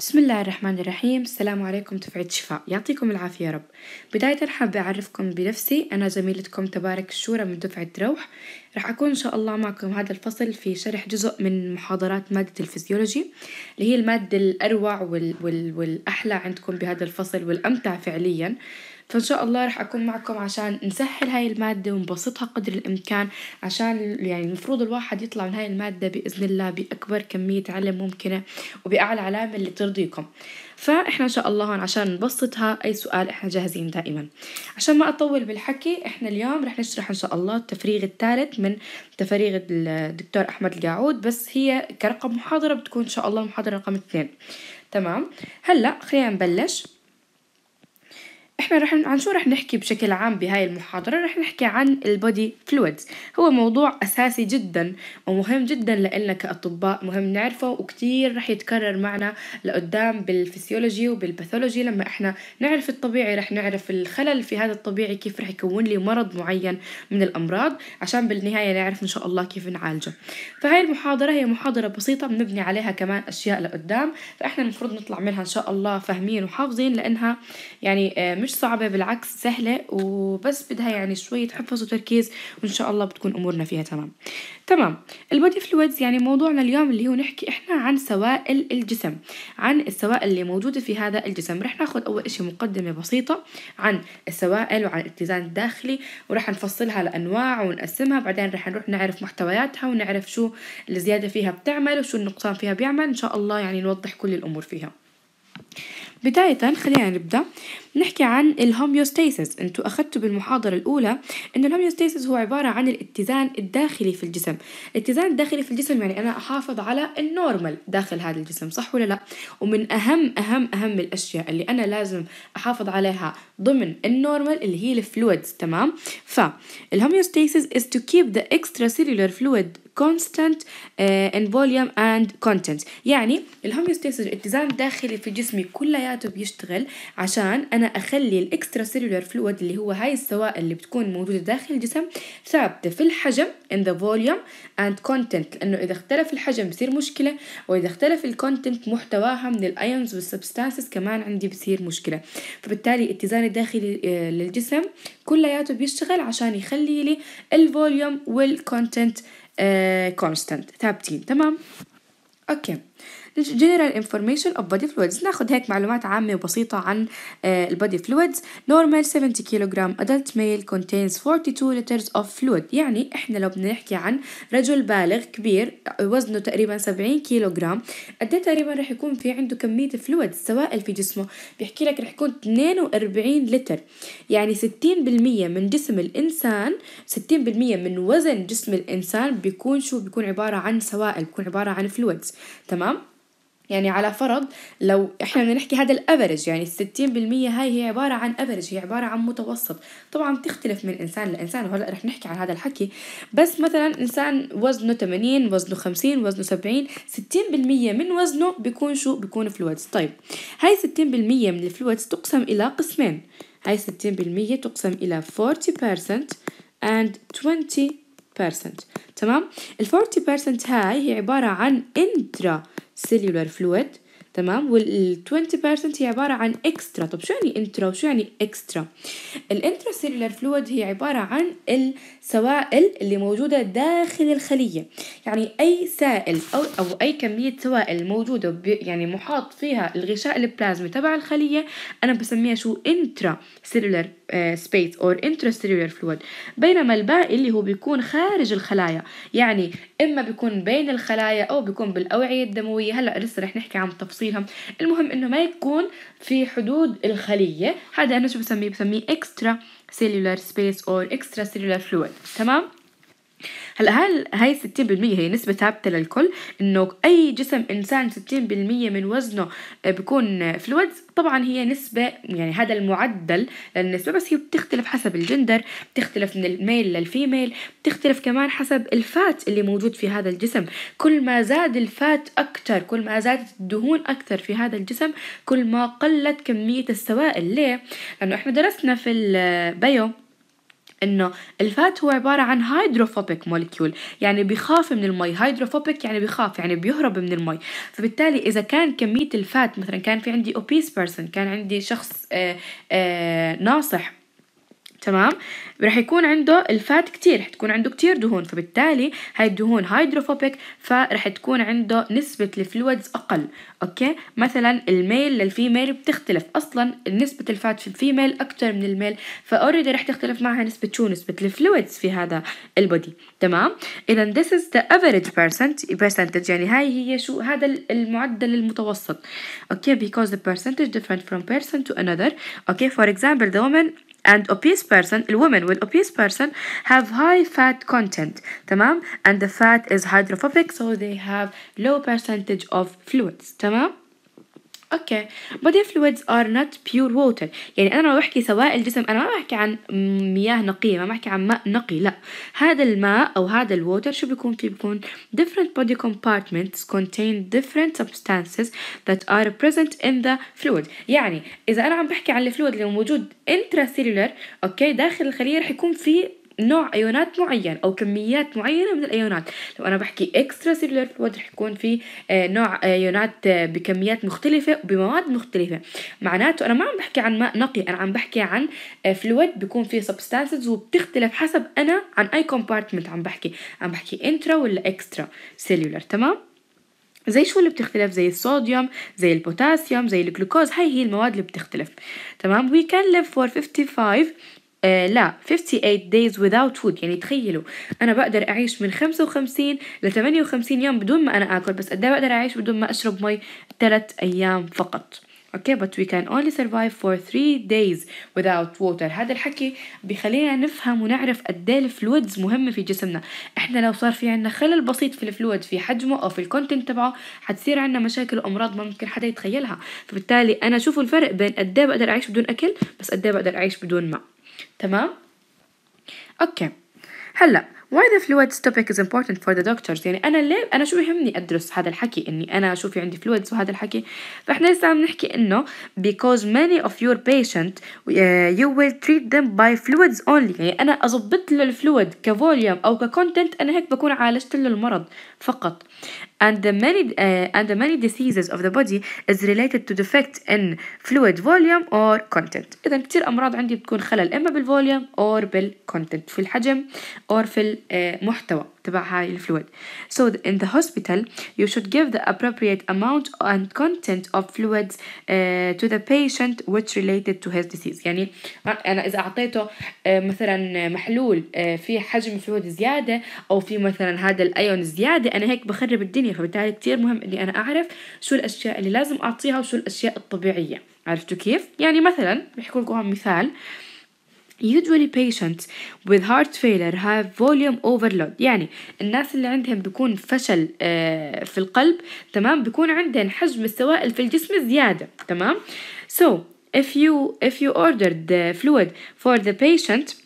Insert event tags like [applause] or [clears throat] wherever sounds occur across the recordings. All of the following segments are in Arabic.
بسم الله الرحمن الرحيم السلام عليكم دفعة شفاء يعطيكم العافية يا رب بداية حابة أعرفكم بنفسي أنا زميلتكم تبارك الشورى من دفعة روح راح أكون إن شاء الله معكم هذا الفصل في شرح جزء من محاضرات مادة الفسيولوجي اللي هي المادة الأروع وال... وال... والأحلى عندكم بهذا الفصل والأمتع فعلياً فإن شاء الله رح أكون معكم عشان نسهل هاي المادة ونبسطها قدر الإمكان عشان يعني المفروض الواحد يطلع من هاي المادة بإذن الله بأكبر كمية علم ممكنة وبأعلى علامة اللي ترضيكم فإحنا إن شاء الله هون عشان نبسطها أي سؤال إحنا جاهزين دائما عشان ما أطول بالحكي إحنا اليوم رح نشرح إن شاء الله التفريغ الثالث من تفاريغ الدكتور أحمد القاعود بس هي كرقم محاضرة بتكون إن شاء الله المحاضرة رقم اثنين تمام هلا خلينا نبلش احنا رح عن شو رح نحكي بشكل عام بهاي المحاضرة رح نحكي عن البودي فلويدز هو موضوع أساسي جدا ومهم جدا لإلنا كأطباء مهم نعرفه وكتير رح يتكرر معنا لقدام بالفسيولوجي وبالباثولوجي لما احنا نعرف الطبيعي رح نعرف الخلل في هذا الطبيعي كيف رح يكون لي مرض معين من الأمراض عشان بالنهاية نعرف إن شاء الله كيف نعالجه فهاي المحاضرة هي محاضرة بسيطة بنبني عليها كمان أشياء لقدام فإحنا المفروض نطلع منها إن شاء الله فاهمين وحافظين لأنها يعني آه، مش صعبة بالعكس سهلة وبس بدها يعني شوية حفظ وتركيز وإن شاء الله بتكون أمورنا فيها تمام تمام البودي فلويدز يعني موضوعنا اليوم اللي هو نحكي إحنا عن سوائل الجسم عن السوائل اللي موجودة في هذا الجسم رح ناخد أول إشي مقدمة بسيطة عن السوائل وعن الاتزان الداخلي ورح نفصلها لأنواع ونقسمها بعدين رح نروح نعرف محتوياتها ونعرف شو الزيادة فيها بتعمل وشو النقصان فيها بيعمل إن شاء الله يعني نوضح كل الأمور فيها بداية خلينا نبدأ نحكي عن الهوميوستاسيس انتوا اخذتوا بالمحاضرة الاولى ان الهوميوستاسيس هو عبارة عن الاتزان الداخلي في الجسم الاتزان الداخلي في الجسم يعني انا احافظ على النورمال داخل هذا الجسم صح ولا لا ومن اهم اهم اهم الاشياء اللي انا لازم احافظ عليها ضمن النورمال اللي هي الفلويدز تمام فالهوميوستاسيس is to keep the extracellular fluid constant uh, in volume and content يعني الهوميوستاسيس الاتزان الداخلي في جسمي كلياته بيشتغل عشان انا انا اخلي الاكسترا سيلولار فلويد اللي هو هاي السوائل اللي بتكون موجوده داخل الجسم ثابته في الحجم in the volume and content لانه اذا اختلف الحجم بصير مشكله واذا اختلف الكونتنت محتواها من الايونز والسبستانسز كمان عندي بصير مشكله فبالتالي اتزان الداخلي آه، للجسم كلياته بيشتغل عشان يخلي لي الفوليوم والكونتنت كونستنت ثابتين تمام اوكي general information of body fluids ناخذ هيك معلومات عامة وبسيطة عن آه، البودي فلويدز نورمال 70 كيلوغرام adult male contains 42 liters of fluid يعني احنا لو بدنا نحكي عن رجل بالغ كبير وزنه تقريبا 70 كيلوغرام قد إيه تقريبا رح يكون في عنده كمية فلويد سوائل في جسمه بيحكي لك رح يكون 42 لتر يعني 60% من جسم الإنسان 60% من وزن جسم الإنسان بيكون شو بيكون عبارة عن سوائل بيكون عبارة عن فلويدز تمام يعني على فرض لو احنا بدنا نحكي هذا الافرج يعني الستين بالمية هاي هي عبارة عن افرج هي عبارة عن متوسط طبعا بتختلف من انسان لانسان وهلا رح نحكي عن هذا الحكي بس مثلا انسان وزنه 80 وزنه 50 وزنه 70 60 بالمية من وزنه بيكون شو بيكون فلويدز طيب هاي 60 بالمية من الفلويدز تقسم الى قسمين هاي 60 بالمية تقسم الى 40% and 20% تمام ال 40% هاي هي عبارة عن intracellular fluid تمام وال 20% هي عباره عن اكسترا طب شو يعني انترا وشو يعني اكسترا الانترا سيلولار فلويد هي عباره عن السوائل اللي موجوده داخل الخليه يعني اي سائل او او اي كميه سوائل موجوده يعني محاط فيها الغشاء البلازمي تبع الخليه انا بسميها شو انترا سيلولار سبيس اور انترا سيلولار فلويد بينما الباقي اللي هو بيكون خارج الخلايا يعني اما بيكون بين الخلايا او بيكون بالاوعيه الدمويه هلا لسه رح نحكي عن تفصيل تفاصيلها المهم انه ما يكون في حدود الخلية هذا انا شو بسميه بسميه اكسترا سيلولار سبيس اور اكسترا سيلولار فلويد تمام هلا هل هاي 60% هي نسبة ثابتة للكل انه اي جسم انسان 60% من وزنه آه، بكون فلويدز طبعا هي نسبة يعني هذا المعدل للنسبة بس هي بتختلف حسب الجندر بتختلف من الميل للفيميل بتختلف كمان حسب الفات اللي موجود في هذا الجسم كل ما زاد الفات أكتر كل ما زادت الدهون أكتر في هذا الجسم كل ما قلت كمية السوائل ليه؟ لأنه احنا درسنا في البيو آه، انه الفات هو عباره عن هيدروفوبيك مولكيول يعني بيخاف من المي هيدروفوبيك يعني بيخاف يعني بيهرب من المي فبالتالي اذا كان كميه الفات مثلا كان في عندي اوبيس بيرسون كان عندي شخص آآ آه، آآ آه، ناصح تمام راح يكون عنده الفات كتير راح تكون عنده كتير دهون فبالتالي هاي الدهون هيدروفوبيك فراح تكون عنده نسبة الفلويدز أقل أوكي مثلا الميل للفيميل بتختلف أصلا نسبة الفات في الفيميل أكتر من الميل فأوريدي راح تختلف معها نسبة شو نسبة الفلويدز في هذا البودي تمام إذا this is the average percent percentage يعني هاي هي شو هذا المعدل المتوسط أوكي because the percentage different from person to another أوكي for example the woman and obese person woman with obese person have high fat content and the fat is hydrophobic so they have low percentage of fluids تمام اوكي بودي fluids are not pure water يعني انا لما بحكي سوائل الجسم انا ما بحكي عن مياه نقيه ما بحكي عن ماء نقي لا هذا الماء او هذا الووتر شو بيكون فيه بيكون different body compartments contain different substances that are present in the fluid يعني اذا انا عم بحكي عن الفلويد اللي موجود intracellular اوكي داخل الخليه رح يكون في نوع ايونات معين او كميات معينه من الايونات لو انا بحكي اكسترا سيلولر فلويد رح يكون في آه، نوع ايونات آه، بكميات مختلفه وبمواد مختلفه معناته انا ما عم بحكي عن ماء نقي انا عم بحكي عن فلويد آه، بيكون فيه سبستانسز وبتختلف حسب انا عن اي كومبارتمنت عم بحكي عم بحكي انترا ولا اكسترا سيلولر تمام زي شو اللي بتختلف زي الصوديوم زي البوتاسيوم زي الجلوكوز هاي هي المواد اللي بتختلف تمام we can live for 55 آه، لا 58 days without food يعني تخيلوا انا بقدر اعيش من 55 ل 58 يوم بدون ما انا اكل بس قد إيه بقدر اعيش بدون ما اشرب مي 3 ايام فقط اوكي but we can only survive for 3 days without water هذا الحكي بخلينا نفهم ونعرف قد ايه الفلويدز مهمه في جسمنا احنا لو صار في عندنا خلل بسيط في الفلويد في حجمه او في الكونتنت تبعه حتصير عندنا مشاكل وامراض ما ممكن حدا يتخيلها فبالتالي انا شوفوا الفرق بين قد ايه بقدر اعيش بدون اكل بس قد ايه بقدر اعيش بدون ماء تمام اوكي هلا why the fluids topic is important for the doctors يعني انا ليه انا شو بهمني ادرس هذا الحكي اني انا شو في عندي fluids وهذا الحكي فاحنا لسه عم نحكي انه because many of your patient uh, you will treat them by fluids only يعني انا اضبط له الفلويد كفوليوم او ككونتنت انا هيك بكون عالجت له المرض فقط and the many uh, and the many diseases of the body is related to defect in fluid volume or content إذا كتير أمراض عندي بتكون خلل إما بالفوليوم أو بالcontent في الحجم أو في المحتوى تبع هاي الفلويد so in the hospital you should give the appropriate amount and content of fluids uh, to the patient which related to his disease يعني أنا إذا أعطيته مثلا محلول في حجم فلويد زيادة أو في مثلا هذا الأيون زيادة أنا هيك بخرب الدنيا فيها وبالتالي كتير مهم اني انا اعرف شو الاشياء اللي لازم اعطيها وشو الاشياء الطبيعيه عرفتوا كيف يعني مثلا بحكوا لكم مثال Usually patients with heart failure have volume overload يعني الناس اللي عندهم بيكون فشل آه، في القلب تمام بيكون عندهم حجم السوائل في الجسم زيادة تمام so if you if you ordered the fluid for the patient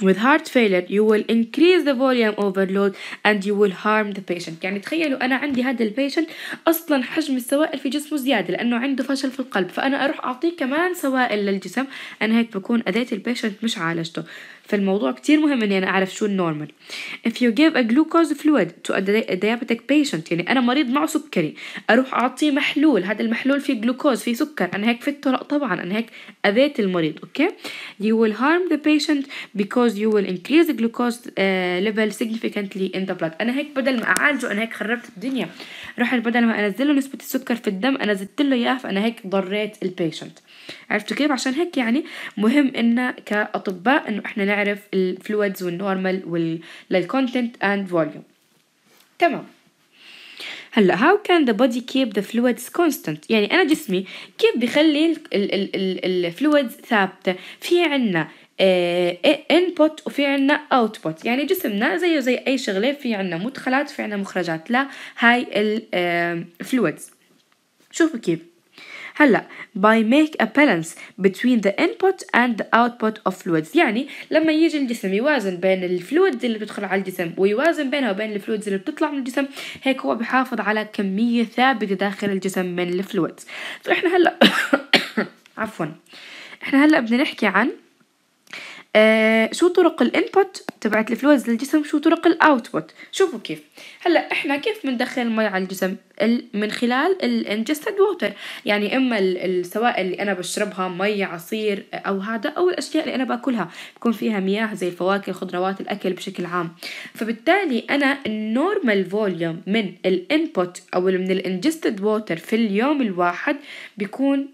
With heart failure you will increase the volume overload and you will harm the patient يعني تخيلوا أنا عندي هذا البيشنت أصلا حجم السوائل في جسمه زيادة لأنه عنده فشل في القلب فأنا أروح أعطيه كمان سوائل للجسم أنا هيك بكون أذيت البيشنت مش عالجته فالموضوع كتير مهم اني انا اعرف شو النورمال if you give a glucose fluid to a diabetic patient يعني انا مريض معه سكري اروح اعطيه محلول هذا المحلول فيه جلوكوز فيه سكر انا هيك فت طبعا انا هيك اذيت المريض اوكي you will harm the patient because you will increase the glucose uh, level significantly in the blood انا هيك بدل ما اعالجه انا هيك خربت الدنيا رحت بدل ما انزل له نسبه السكر في الدم انا زدت له اياها فانا هيك ضريت البيشنت عرفتوا كيف عشان هيك يعني مهم إن كأطباء إنه إحنا نعرف الفلويدز والنورمال والكونتنت للكونتنت اند فوليوم تمام هلا هاو كان ذا بودي كيب ذا فلويدز كونستنت يعني انا جسمي كيف بخلي الفلويدز ثابته في عنا انبوت آه، uh, وفي عنا اوتبوت يعني جسمنا زيه زي اي شغله في عنا مدخلات في عنا مخرجات لا هاي الفلويدز شوفوا كيف هلا by make a balance between the input and the output of fluids يعني لما يجي الجسم يوازن بين الفلويدز اللي بتدخل على الجسم ويوازن بينها وبين الفلويدز اللي بتطلع من الجسم هيك هو بحافظ على كمية ثابتة داخل الجسم من الفلويدز فإحنا هلا [coughs] عفوا إحنا هلا بدنا نحكي عن آه، شو طرق الانبوت تبعت الفلويدز للجسم شو طرق الاوتبوت شوفوا كيف هلا احنا كيف بندخل المي على الجسم من خلال الانجستد ووتر يعني اما السوائل اللي انا بشربها مي عصير او هذا او الاشياء اللي انا باكلها بكون فيها مياه زي الفواكه الخضروات الاكل بشكل عام فبالتالي انا النورمال فوليوم من الانبوت او من الانجستد ووتر في اليوم الواحد بيكون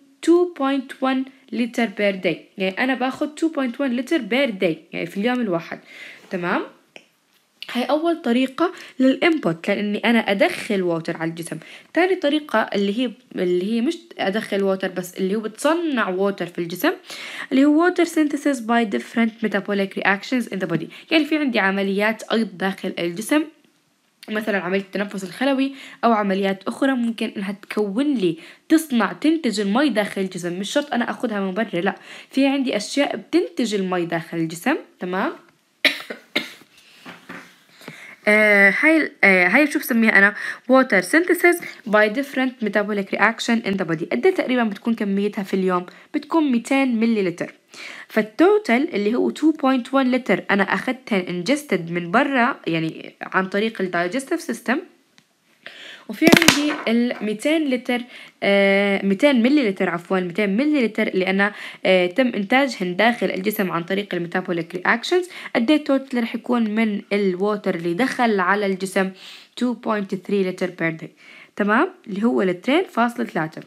2.1 لتر بير داي يعني انا باخذ 2.1 لتر بير داي يعني في اليوم الواحد تمام هاي أول طريقة للإنبوت لأني أنا أدخل ووتر على الجسم تاني طريقة اللي هي اللي هي مش أدخل ووتر بس اللي هو بتصنع ووتر في الجسم اللي هو ووتر synthesis باي ديفرنت ميتابوليك رياكشنز إن ذا بودي يعني في عندي عمليات أيض داخل الجسم مثلا عملية التنفس الخلوي أو عمليات أخرى ممكن إنها تكون لي تصنع تنتج المي داخل الجسم مش شرط أنا أخذها من برا لا في عندي أشياء بتنتج المي داخل الجسم تمام [coughs] آه هاي آه هاي شو بسميها انا water synthesis by different metabolic reaction in the body قد إيه تقريبا بتكون كميتها في اليوم بتكون 200 مللي فالتوتال اللي هو 2.1 لتر انا اخذتها انجستد من برا يعني عن طريق الدايجستيف سيستم وفي عندي ال 200 لتر آه 200 ملي لتر عفوا 200 ملي لتر اللي انا آه تم انتاجهن داخل الجسم عن طريق الميتابوليك رياكشنز قد ايه التوتال رح يكون من الووتر اللي دخل على الجسم 2.3 لتر بير داي تمام اللي هو لترين فاصلة ثلاثة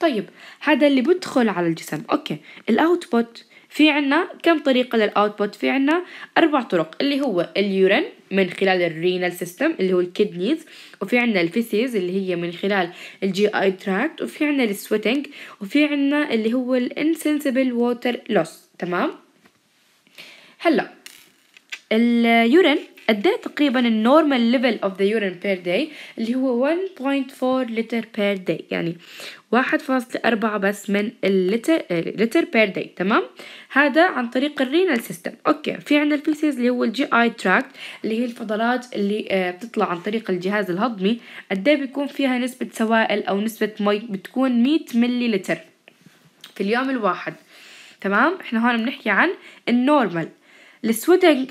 طيب هذا اللي بدخل على الجسم اوكي الاوتبوت في عنا كم طريقة للأوتبوت في عنا أربع طرق اللي هو اليورين من خلال الرينال سيستم اللي هو الكيدنيز وفي عنا الفيسيز اللي هي من خلال الجي اي تراكت وفي عنا السويتنج وفي عنا اللي هو الانسنسبل ووتر لوس تمام هلا اليورين قد ايه تقريبا النورمال ليفل اوف ذا يورين بير داي اللي هو 1.4 لتر بير داي يعني واحد فاصلة أربعة بس من اللتر, اللتر بير داي تمام هذا عن طريق الرينال سيستم أوكي في عندنا الفيسيز اللي هو الجي آي تراكت اللي هي الفضلات اللي آه، بتطلع عن طريق الجهاز الهضمي قد إيه بيكون فيها نسبة سوائل أو نسبة مي بتكون 100 ملي لتر في اليوم الواحد تمام احنا هون بنحكي عن النورمال السويتنج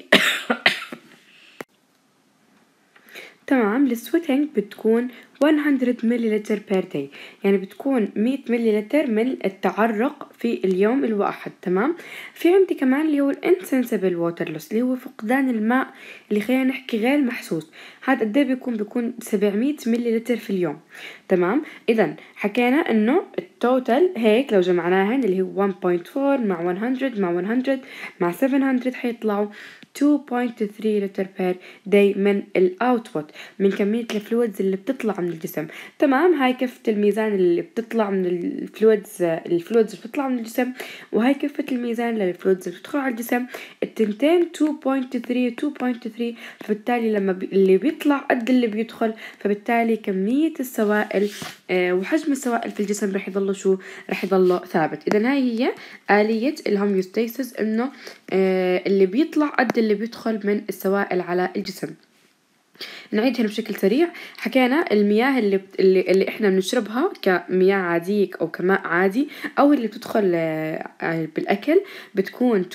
تمام للسويتنج بتكون 100 مللتر بير داي يعني بتكون 100 مللتر من التعرق في اليوم الواحد تمام في عندي كمان اللي هو الانسنسبل ووتر لوس اللي هو فقدان الماء اللي خلينا نحكي غير محسوس هذا قد إيه بيكون بيكون 700 مللتر في اليوم تمام اذا حكينا انه التوتال هيك لو جمعناهن اللي هو 1.4 مع 100 مع 100 مع 700 حيطلعوا 2.3 لتر بير داي من الاوتبوت من كميه الفلويدز اللي بتطلع من الجسم تمام هاي كفه الميزان اللي بتطلع من الفلويدز الفلويدز اللي بتطلع من الجسم وهاي كفه الميزان للفلويدز اللي بتدخل على الجسم التنتين 2.3 2.3 فبالتالي لما بي اللي بيطلع قد اللي بيدخل فبالتالي كميه السوائل آه، وحجم السوائل في الجسم رح يضل شو رح يضل ثابت اذا هاي هي اليه الهوميوستاسيس انه آه، اللي بيطلع قد اللي بيدخل من السوائل على الجسم نعيدها بشكل سريع حكينا المياه اللي, بت... اللي اللي احنا بنشربها كمياه عادية او كماء عادي او اللي بتدخل آه، بالاكل بتكون 2.1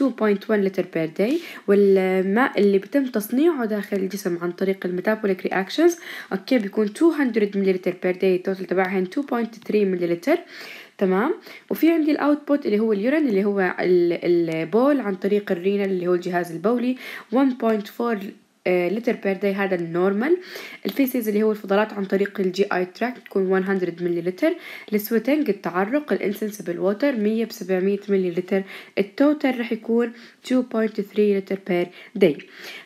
لتر بير داي والماء اللي بتم تصنيعه داخل الجسم عن طريق الميتابوليك رياكشنز اوكي بيكون 200 ملل بير داي التوتال تبعهن 2.3 ملل تمام وفي عندي الاوتبوت اللي هو اليورين اللي هو البول عن طريق الرينا اللي هو الجهاز البولي 1.4 آه، لتر بير داي هذا النورمال الفيسز اللي هو الفضلات عن طريق الجي اي تراك تكون 100 مليلتر السويتنج التعرق الانسنسبل ووتر 100 ب 700 مليلتر التوتال راح يكون 2.3 لتر بير داي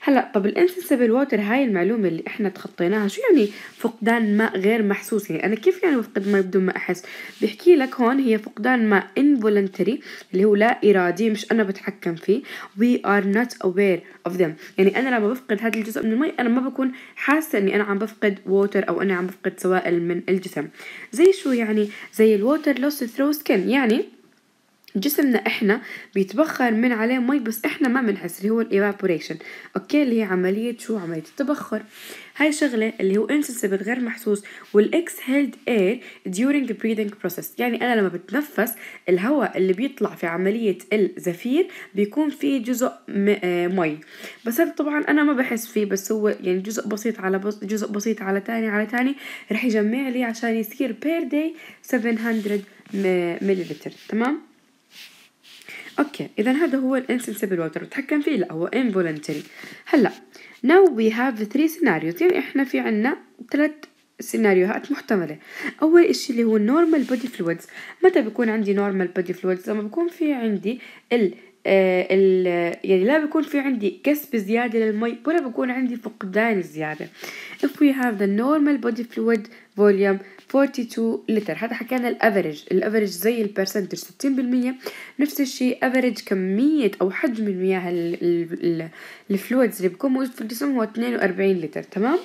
هلا طب الانسنسبل ووتر هاي المعلومه اللي احنا تخطيناها شو يعني فقدان ماء غير محسوس يعني انا كيف يعني بفقد ماء بدون ما احس بحكي لك هون هي فقدان ماء involuntary اللي هو لا ارادي مش انا بتحكم فيه we are not aware of them يعني انا لما بفقد هذا الجزء من المي انا ما بكون حاسه اني انا عم بفقد ووتر او انا عم بفقد سوائل من الجسم زي شو يعني زي الووتر لوس ثرو سكن يعني جسمنا احنا بيتبخر من عليه مي بس احنا ما بنحس اللي هو الايفابوريشن اوكي اللي هي عمليه شو عمليه التبخر هاي شغلة اللي هو انسنسبل غير محسوس والاكس هيلد اير ديورينج بريدنج بروسيس يعني انا لما بتنفس الهواء اللي بيطلع في عملية الزفير بيكون فيه جزء آه، مي بس هذا طبعا انا ما بحس فيه بس هو يعني جزء بسيط على بس جزء بسيط على تاني على تاني رح يجمع لي عشان يصير بير داي 700 مللتر تمام اوكي اذا هذا هو الانسنسبل ووتر بتحكم فيه لا هو انفولنتري هلا ناو وي هاف ثري سيناريوز يعني احنا في عنا ثلاث سيناريوهات محتملة أول إشي اللي هو النورمال بودي فلويدز متى بيكون عندي نورمال بودي فلويدز لما بكون في عندي ال آه، ال يعني لا بيكون في عندي كسب زيادة للمي ولا بيكون عندي فقدان زيادة if we have the normal body fluid volume 42 لتر هذا حكينا الافريج الافريج زي البرسنتج 60% نفس الشيء افرج كميه او حجم المياه الفلويدز اللي بكون موجود في الجسم هو 42 لتر تمام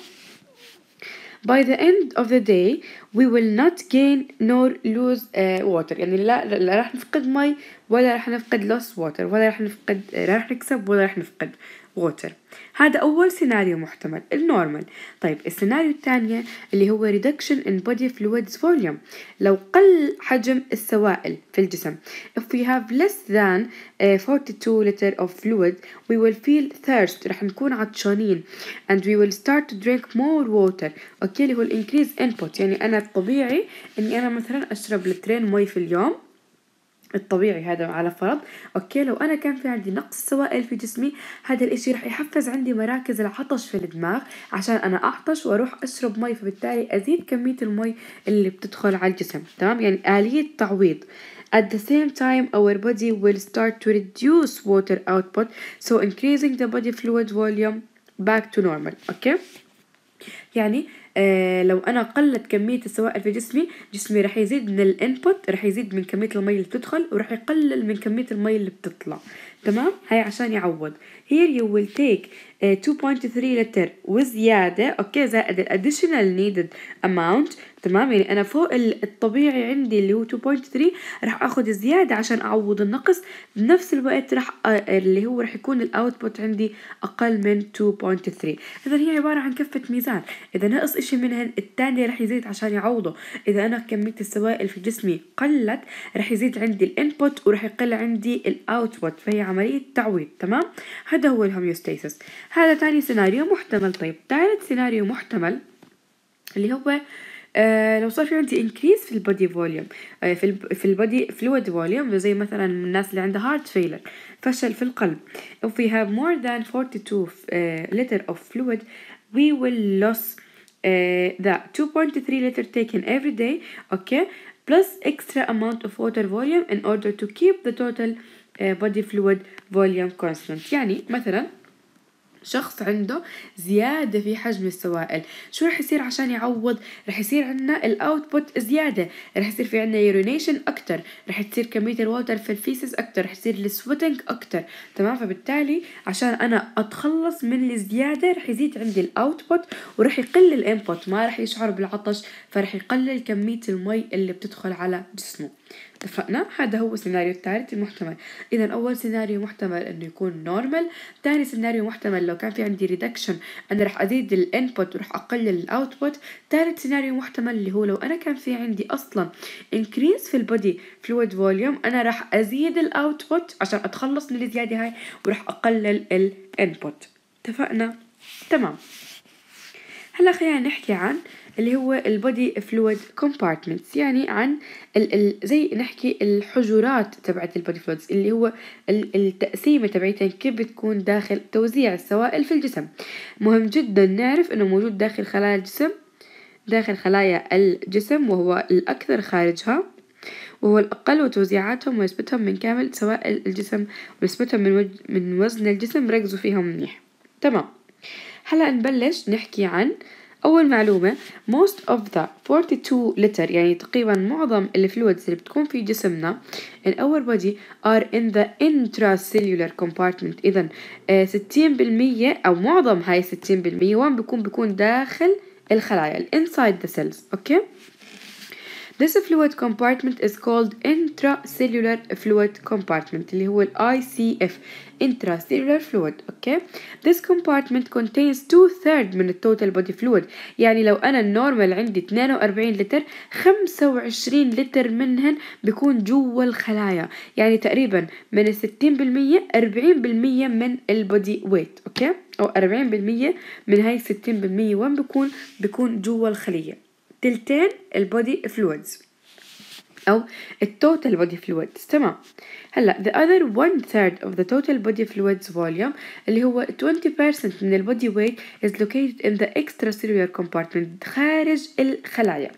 by the end of the day we will not gain nor lose uh, water يعني لا لا راح نفقد مي ولا راح نفقد loss water ولا راح نفقد راح نكسب ولا راح نفقد water هذا أول سيناريو محتمل النورمال طيب السيناريو الثانية اللي هو reduction in body fluids volume لو قل حجم السوائل في الجسم if we have less than 42 uh, liter of fluid we will feel thirst رح نكون عطشانين and we will start to drink more water اوكي اللي هو increase input يعني انا الطبيعي اني انا مثلا اشرب لترين مي في اليوم الطبيعي هذا على فرض اوكي لو انا كان في عندي نقص سوائل في جسمي هذا الاشي رح يحفز عندي مراكز العطش في الدماغ عشان انا اعطش واروح اشرب مي فبالتالي ازيد كمية المي اللي بتدخل على الجسم تمام يعني آلية تعويض At the same time, our body will start to reduce water output, so increasing the body fluid volume back to normal. Okay? يعني آه، لو انا قلت كميه السوائل في جسمي جسمي راح يزيد من الانبوت راح يزيد من كميه المي اللي بتدخل وراح يقلل من كميه المي اللي بتطلع تمام هاي عشان يعوض here you will take 2.3 آه، لتر وزيادة اوكي زائد الاديشنال نيدد اماونت تمام يعني انا فوق الطبيعي عندي اللي هو 2.3 راح اخذ زياده عشان اعوض النقص بنفس الوقت راح آه، اللي هو راح يكون الاوتبوت عندي اقل من 2.3 اذا هي عباره عن كفه ميزان اذا نقص اشي منهن الثاني راح يزيد عشان يعوضه اذا انا كميه السوائل في جسمي قلت راح يزيد عندي الانبوت وراح يقل عندي الاوتبوت فهي عمليه تعويض تمام هذا هو الهوميوستاسيس هذا ثاني سيناريو محتمل طيب ثالث سيناريو محتمل اللي هو لو صار في عندي انكريز في البودي فوليوم volume, في ال في البودي فلويد فوليوم زي مثلا الناس اللي عندها هارت فيلر فشل في القلب if we have more than 42 uh, liter of fluid we will lose uh, the 2.3 liter taken every day okay plus extra amount of water volume in order to keep the total uh, body fluid volume constant يعني مثلا شخص عنده زيادة في حجم السوائل شو رح يصير عشان يعوض رح يصير عندنا الاوتبوت زيادة رح يصير في عندنا يورينيشن أكتر رح تصير كمية الووتر في الفيسز أكتر رح يصير السويتنج أكتر تمام فبالتالي عشان أنا أتخلص من الزيادة رح يزيد عندي الاوتبوت ورح يقل الانبوت ما رح يشعر بالعطش فرح يقلل كمية المي اللي بتدخل على جسمه اتفقنا هذا هو السيناريو الثالث المحتمل اذا اول سيناريو محتمل انه يكون نورمال ثاني سيناريو محتمل لو كان في عندي ريدكشن انا راح ازيد الانبوت وراح اقلل الاوتبوت ثالث سيناريو محتمل اللي هو لو انا كان في عندي اصلا انكريز في البودي فلويد فوليوم انا راح ازيد الاوتبوت عشان اتخلص من الزياده هاي وراح اقلل الانبوت اتفقنا تمام هلا خلينا نحكي عن اللي هو البودي فلويد كومبارتمنتس يعني عن ال ال زي نحكي الحجرات تبعت البودي فلويدز اللي هو ال التقسيمه تبعتها كيف بتكون داخل توزيع السوائل في الجسم مهم جدا نعرف انه موجود داخل خلايا الجسم داخل خلايا الجسم وهو الاكثر خارجها وهو الأقل وتوزيعاتهم ونسبتهم من كامل سوائل الجسم ونسبتهم من, وج... من وزن الجسم ركزوا فيهم منيح تمام هلا نبلش نحكي عن أول معلومة most of the 42 liter يعني تقريبا معظم الفلويدز اللي بتكون في جسمنا in our body are in the intracellular compartment إذا آه، ستين بالمية أو معظم هاي ستين بالمية وين بيكون بيكون داخل الخلايا inside the cells أوكي This fluid compartment is called intracellular fluid compartment اللي هو ICF intracellular fluid okay This compartment contains two third من total body fluid يعني لو أنا النورمال عندي 42 لتر 25 لتر منهن بيكون جوا الخلايا يعني تقريبا من 60% 40% من البودي ويت اوكي okay? او 40% من هاي 60% وين بيكون بيكون جوا الخليه تلتين البودي فلويدز أو التوتال بودي فلويدز تمام هلا the other one third of the total body fluids volume اللي هو 20% من البودي weight is located in the extracellular compartment خارج الخلايا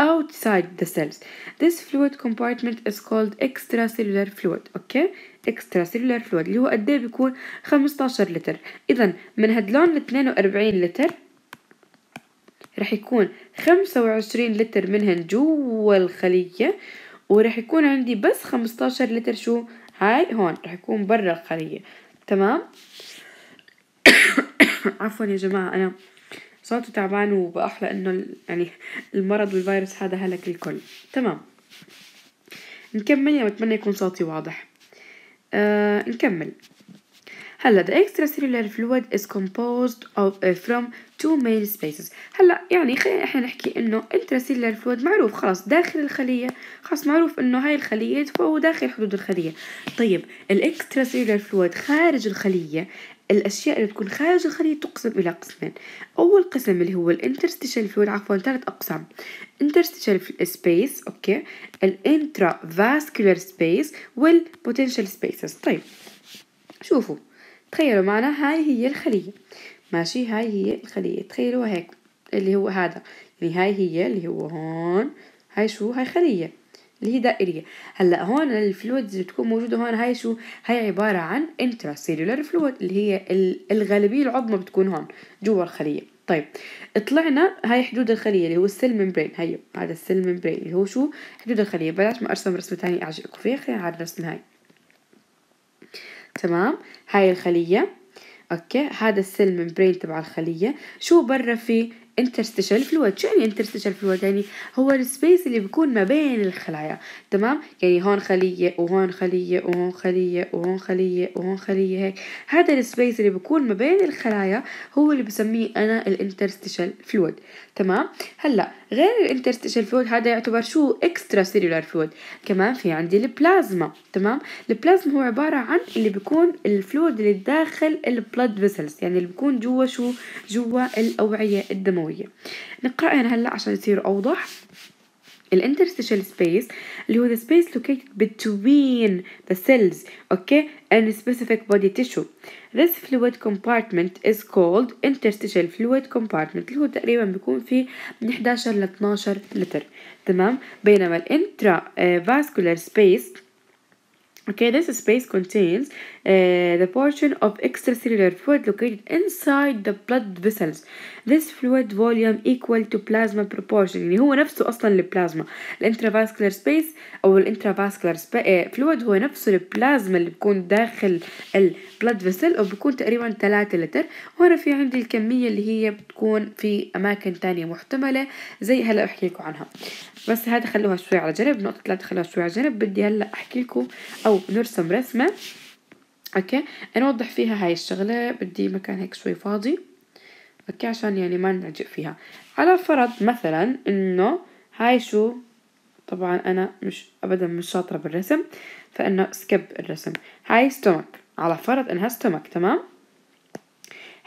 outside the cells this fluid compartment is called extracellular fluid okay extracellular fluid اللي هو قد ايه بيكون 15 لتر اذا من هدلون ال 42 لتر رح يكون خمسة وعشرين لتر منهن جوا الخلية ورح يكون عندي بس خمستاشر لتر شو هاي هون رح يكون برا الخلية تمام [coughs] عفوا يا جماعة أنا صوتي تعبان وبأحلى إنه يعني المرض والفيروس هذا هلك الكل تمام نكمل يا يعني بتمنى يكون صوتي واضح آه نكمل هلا the extracellular fluid is composed of uh, from two main spaces هلا يعني خلينا احنا نحكي انه intracellular fluid معروف خلاص داخل الخلية خلاص معروف انه هاي الخلية فهو داخل حدود الخلية طيب ال extracellular fluid خارج الخلية الاشياء اللي بتكون خارج الخلية تقسم الى قسمين اول قسم اللي هو الانترستيشال فلويد عفوا ثلاث اقسام interstitial space اوكي الانترا فاسكولار سبيس والبوتنشال سبيسز طيب شوفوا تخيلوا معنا هاي هي الخلية ماشي هاي هي الخلية تخيلوا هيك اللي هو هذا يعني هاي هي اللي هو هون هاي شو هاي خلية اللي هي دائرية هلا هون الفلويدز اللي بتكون موجودة هون هاي شو هاي عبارة عن انترا سيلولار فلويد اللي هي الغالبية العظمى بتكون هون جوا الخلية طيب طلعنا هاي حدود الخلية اللي هو السيل ممبرين هي هذا السيل ممبرين اللي هو شو حدود الخلية بلاش ما ارسم رسمة ثانية اعجبكم فيها خلينا على الرسمة هاي تمام هاي الخلية اوكي هذا السيل ممبرين تبع الخلية شو برا في انترستيشال فلويد شو يعني انترستيشال فلويد يعني هو السبيس اللي بيكون ما بين الخلايا تمام يعني هون خلية وهون خلية وهون خلية وهون خلية وهون خلية هيك هذا السبيس اللي بيكون ما بين الخلايا هو اللي بسميه انا الانترستيشال فلويد تمام هلا غير الانترستيشال فلويد هذا يعتبر شو اكسترا سيلولار فلويد كمان في عندي البلازما تمام البلازما هو عبارة عن اللي بيكون الفلويد اللي داخل البلد فيسلز يعني اللي بيكون جوا شو جوا الاوعية الدموية الثانوية نقرأها أنا هلأ عشان يصير أوضح الانترستيشال سبيس اللي هو the space located between the cells okay and specific body tissue this fluid compartment is called interstitial fluid compartment اللي هو تقريبا بيكون فيه من 11 ل 12 لتر تمام بينما الانترا فاسكولار سبيس Okay, this space contains آه, the portion of extracellular fluid located inside the blood vessels this fluid volume equal to plasma proportion يعني هو نفسه أصلا البلازما intravascular space أو intravascular آه, fluid هو نفسه البلازما اللي بيكون داخل vessel أو وبيكون تقريبا 3 لتر وهنا في عندي الكمية اللي هي بتكون في أماكن تانية محتملة زي هلا أحكي لكم عنها بس هذا خلوها شوي على جنب نقطة ثلاثة خلوها شوي على جنب بدي هلا أحكي لكم أو نرسم رسمة اوكي انا اوضح فيها هاي الشغلة بدي مكان هيك شوي فاضي اوكي عشان يعني ما نعجق فيها على فرض مثلا انه هاي شو طبعا انا مش ابدا مش شاطرة بالرسم فانه سكب الرسم هاي ستومك على فرض انها ستومك تمام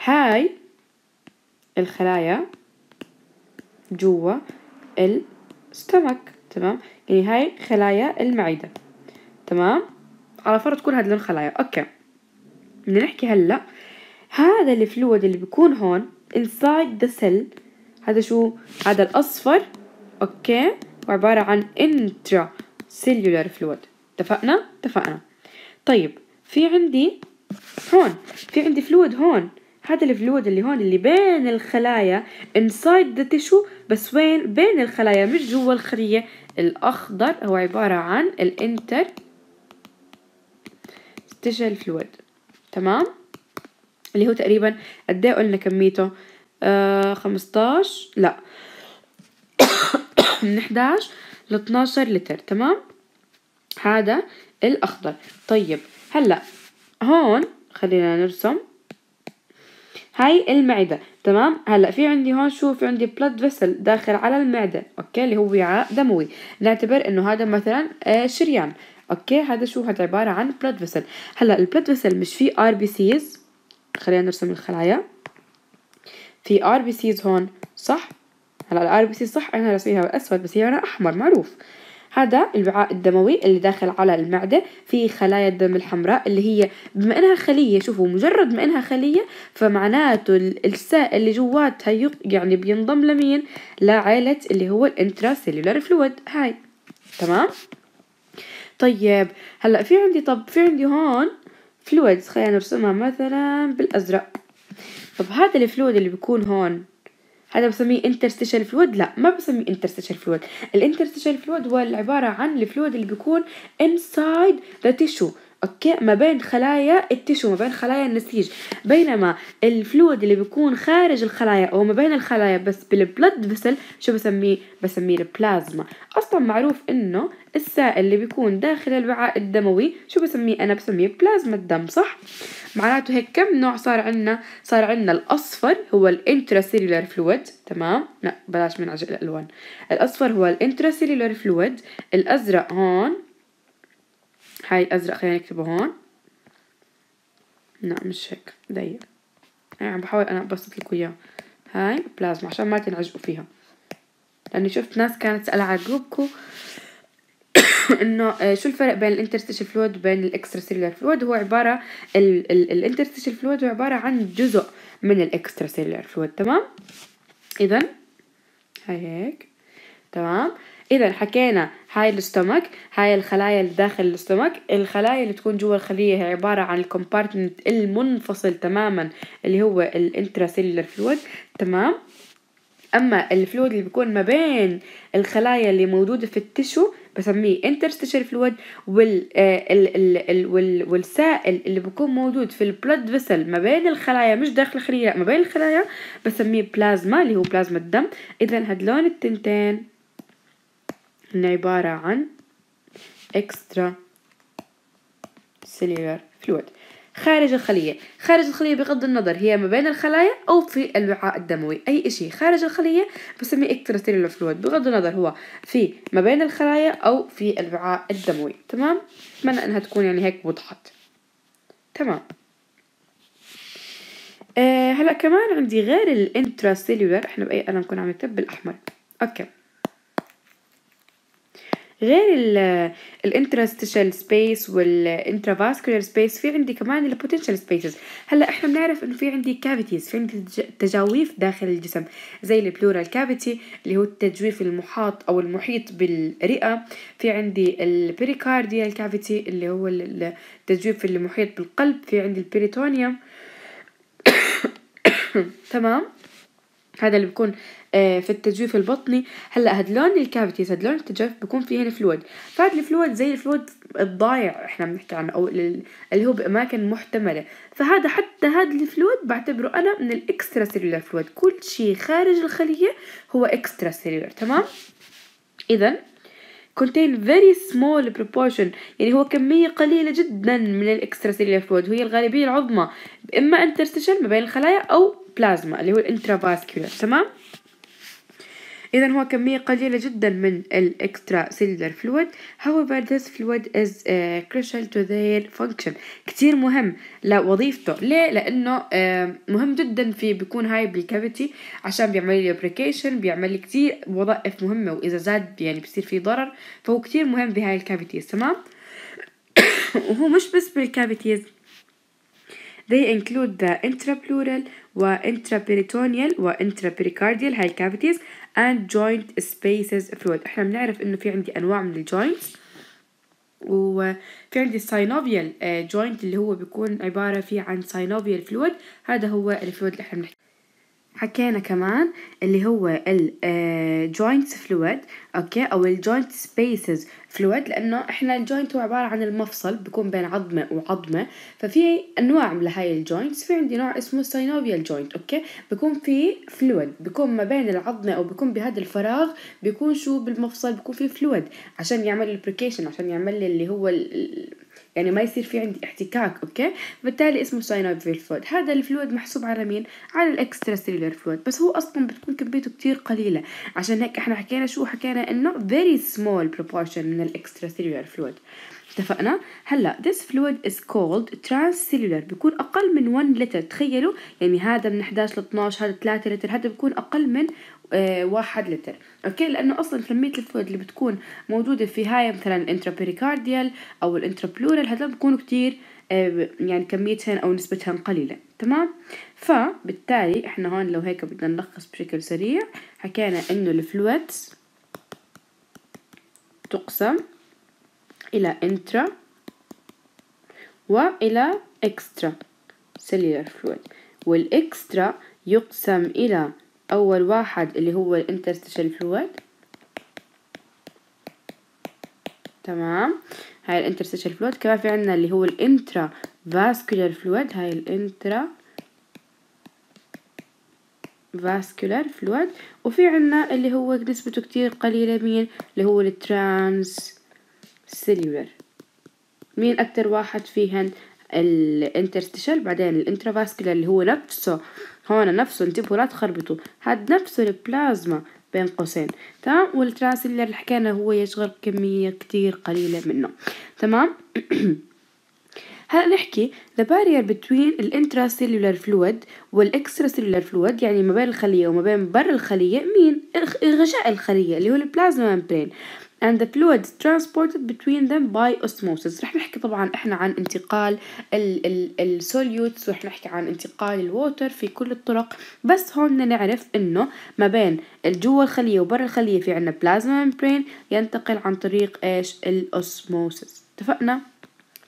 هاي الخلايا جوا الستومك تمام يعني هاي خلايا المعدة تمام على فرض كل هاد لون خلايا اوكي بدنا نحكي هلا هذا الفلويد اللي بيكون هون inside the cell هذا شو هذا الاصفر اوكي وعباره عن intracellular fluid اتفقنا اتفقنا طيب في عندي هون في عندي فلويد هون هذا الفلويد اللي هون اللي بين الخلايا inside the tissue بس وين بين الخلايا مش جوا الخلية الأخضر هو عبارة عن الانتر تجهل فلويد تمام اللي هو تقريبا قد ايه قلنا كميته آه 15 لا [coughs] من 11 ل 12 لتر تمام هذا الاخضر طيب هلا هون خلينا نرسم هاي المعدة تمام هلا في عندي هون شو في عندي بلد فيسل داخل على المعدة اوكي اللي هو وعاء دموي نعتبر انه هذا مثلا آه، شريان اوكي هذا شو هذا عباره عن بلاد فيسل هلا البلاد فيسل مش في ار بي سيز خلينا نرسم الخلايا في ار بي سيز هون صح هلا الار بي سي صح انا رسميها بالاسود بس هي انا احمر معروف هذا الوعاء الدموي اللي داخل على المعدة في خلايا الدم الحمراء اللي هي بما انها خلية شوفوا مجرد ما انها خلية فمعناته السائل اللي جواتها يعني بينضم لمين لعائلة اللي هو الانتراسيلولار فلويد هاي تمام طيب هلا في عندي طب في عندي هون فلويدز خلينا نرسمها مثلا بالازرق طب هذا الفلويد اللي بيكون هون هذا بسميه interstitial fluid لا ما بسميه interstitial fluid الانترستيشال فلويد هو عبارة عن الفلويد اللي بيكون inside the tissue اوكي ما بين خلايا التشو ما بين خلايا النسيج بينما الفلويد اللي بيكون خارج الخلايا او ما بين الخلايا بس بالبلد فيسل شو بسميه بسميه البلازما اصلا معروف انه السائل اللي بيكون داخل الوعاء الدموي شو بسميه انا بسميه بلازما الدم صح معناته هيك كم نوع صار عندنا صار عندنا الاصفر هو الانتراسيلولار فلويد تمام لا بلاش من عجل الالوان الاصفر هو الانتراسيلولار فلويد الازرق هون هاي ازرق خلينا نكتبه هون لا مش هيك ضيق يعني عم بحاول انا ابسط لكم اياه هاي بلازما عشان ما تنعجقوا فيها لاني شفت ناس كانت تسأل على جروبكو [coughs] انه آه، شو الفرق بين الانترستيشل فلويد وبين الاكسترا سيلولار فلويد هو عباره الانترستيشل فلويد هو عباره عن جزء من الاكسترا سيلولار فلويد تمام اذا هاي هيك تمام اذا حكينا هاي الاستومك هاي الخلايا اللي داخل الاستومك الخلايا اللي تكون جوا الخلية هي عبارة عن الكومبارتمنت المنفصل تماما اللي هو الانتراسيلولر فلويد تمام اما الفلويد اللي بيكون ما بين الخلايا اللي موجوده في التشو بسميه انترستيشر فلويد آه، وال والسائل اللي بيكون موجود في البلد فيسل ما بين الخلايا مش داخل الخليه ما بين الخلايا بسميه بلازما اللي هو بلازما الدم اذا هدلون التنتين إنه عبارة عن extra cellular fluid خارج الخلية خارج الخلية بغض النظر هي ما بين الخلايا أو في الوعاء الدموي أي إشي خارج الخلية بسميه cellular fluid بغض النظر هو في ما بين الخلايا أو في الوعاء الدموي تمام أتمنى أنها تكون يعني هيك وضحت تمام آه، هلا كمان عندي غير الانترا سيلولر احنا بأي قلم كنا عم نكتب بالأحمر اوكي غير الانترستيشال سبيس والانترافاسكولار سبيس في عندي كمان البوتنشال سبيسز هلا احنا بنعرف انه في عندي كافيتيز في عندي تجاويف داخل الجسم زي البلورال كافيتي اللي هو التجويف المحاط او المحيط بالرئه في عندي البريكارديال كافيتي اللي هو التجويف المحيط بالقلب في عندي البريتونيوم [coughs] تمام هذا اللي بيكون آه، في التجويف البطني هلا هدلون الكافيتيز هدلون التجويف بيكون فيهن فلويد فهاد الفلويد زي الفلويد الضايع احنا بنحكي عنه او اللي هو باماكن محتمله فهذا حتى هذا الفلويد بعتبره انا من الاكسترا سيلولار فلويد كل شيء خارج الخليه هو اكسترا سيلولار تمام اذا contain very small proportion يعني هو كمية قليلة جدا من الاكسترا سيلولار فلويد وهي الغالبية العظمى إما انترستيشن ما بين الخلايا أو بلازما اللي هو الانترافاسكيولار تمام إذا هو كمية قليلة جدا من الإكسترا سيلولر فلويد however this fluid is از uh, crucial to their function كتير مهم لوظيفته ليه؟ لأنه uh, مهم جدا في بيكون هاي بالكافيتي عشان بيعمل لي ابريكيشن بيعمل لي كتير وظائف مهمة وإذا زاد يعني بصير في ضرر فهو كتير مهم بهاي الكافيتيز تمام؟ [coughs] وهو مش بس بالكافيتيز They include the intrapleural وانترابيريتونيال وانترابيريكارديال هاي الكافيتيز and joint spaces fluid احنا بنعرف انه في عندي انواع من الجوينتس وفي عندي الساينوفيال آه، جوينت اللي هو بيكون عبارة فيه عن ساينوفيال فلويد هذا هو الفلويد اللي احنا بنحكي حكينا كمان اللي هو الجوينتس فلويد آه، اوكي او الجوينت سبيسز فلويد لانه احنا الجوينت هو عباره عن المفصل بيكون بين عظمه وعظمه ففي انواع لهاي الجوينتس في عندي نوع اسمه ساينوفيال جوينت اوكي بيكون في فلويد بيكون ما بين العظمه او بيكون بهذا الفراغ بيكون شو بالمفصل بيكون في فلويد عشان يعمل البريكيشن عشان يعمل لي اللي هو ال يعني ما يصير في عندي احتكاك اوكي بالتالي اسمه ساينوبيال فلويد هذا الفلويد محسوب على مين على الاكسترا سيلولر فلويد بس هو اصلا بتكون كميته كتير قليله عشان هيك احنا حكينا شو حكينا انه فيري سمول بروبورشن من الاكسترا سيلولر فلويد اتفقنا هلا this fluid is called transcellular بيكون اقل من 1 لتر تخيلوا يعني هذا من 11 ل 12 هذا 3 لتر هذا بيكون اقل من آه، واحد لتر اوكي لانه اصلا كميه الفلويد اللي بتكون موجوده في هاي مثلا الانترابيريكارديال او الانترابلورال هذول بكونوا كتير آه، يعني كميتهن او نسبتهن قليله تمام فبالتالي احنا هون لو هيك بدنا نلخص بشكل سريع حكينا انه الفلويدز تقسم الى انترا والى اكسترا سيلولار فلويد والاكسترا يقسم الى أول واحد اللي هو الانترستيشال فلويد تمام هاي الانترستيشال فلويد كمان في عندنا اللي هو الانترا فاسكولار فلويد هاي الانترا فاسكولار فلويد وفي عندنا اللي هو نسبته كتير قليلة مين اللي هو الترانس سيلولر مين أكتر واحد فيهن الانترستيشال بعدين الانترافاسكولار اللي هو نفسه هون نفسه انتبهوا لا تخربطوا هاد نفسه البلازما بين قوسين تمام والتراس اللي حكينا هو يشغل كمية كتير قليلة منه تمام [clears throat] هلا نحكي the barrier between intracellular فلويد والاكستراسيلولار فلويد يعني ما بين الخلية وما بين بر الخلية مين؟ غشاء الخلية اللي هو البلازما ممبرين and the fluid transported between them by osmosis رح نحكي طبعا احنا عن انتقال السوليوتس ورح نحكي عن انتقال الووتر في كل الطرق بس هون بدنا نعرف انه ما بين الجوا الخلية وبرا الخلية في عنا بلازما ممبرين ينتقل عن طريق ايش الاوسموسيس اتفقنا؟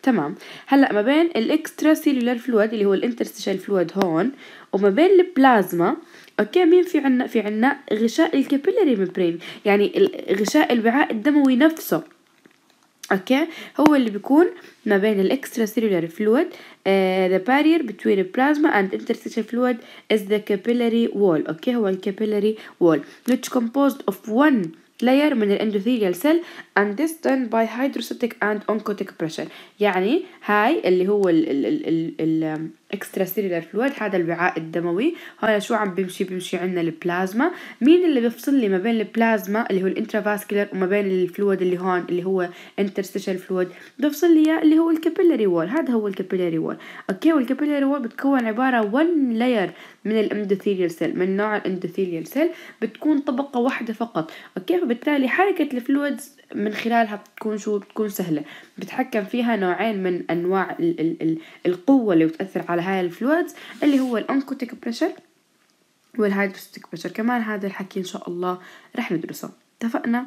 تمام هلا ما بين الاكسترا سيلولار فلويد اللي هو الانترستيشال فلويد هون وما بين البلازما اوكي مين في عنا في عنا غشاء الكابيلاري ميمبرين يعني غشاء الوعاء الدموي نفسه اوكي هو اللي بيكون ما بين الاكسترا سيلولار فلويد ذا بارير بتوين البلازما اند انترستيشن فلويد از ذا كابيلاري وول اوكي هو الكابيلاري وول which composed of one layer من الاندوثيليال سيل and this done by hydrostatic and oncotic pressure يعني هاي اللي هو ال ال ال, ال, ال اكسترا سيلولار فلويد هذا الوعاء الدموي هذا شو عم بيمشي بيمشي عندنا البلازما مين اللي بيفصل لي ما بين البلازما اللي هو الانترافاسكولار وما بين الفلويد اللي هون اللي هو انترستيشال فلويد بيفصل لي اللي هو الكابيلاري وول هذا هو الكابيلاري وول اوكي والكابيلاري وول بتكون عباره 1 لاير من الاندوثيليال سيل من نوع الاندوثيليال سيل بتكون طبقه واحده فقط اوكي فبالتالي حركه الفلويدز من خلالها بتكون شو بتكون سهلة بتحكم فيها نوعين من أنواع ال ال ال القوة اللي بتأثر على هاي الفلويدز اللي هو الأنكوتيك بريشر والهايدروستيك بريشر كمان هذا الحكي إن شاء الله رح ندرسه اتفقنا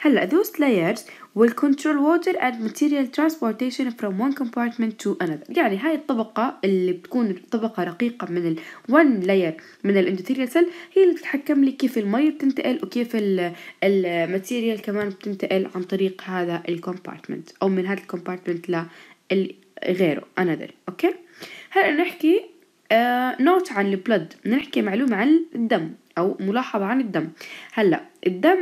هلا those layers will control water and material transportation from one compartment to another يعني هاي الطبقة اللي بتكون طبقة رقيقة من ال one layer من ال endothelial cell هي اللي بتتحكم لي كيف المي بتنتقل وكيف ال ال material كمان بتنتقل عن طريق هذا ال compartment أو من هذا ال compartment ل ال غيره another أوكي هلا نحكي نوت آه، عن البلد نحكي معلومة عن الدم أو ملاحظة عن الدم هلا الدم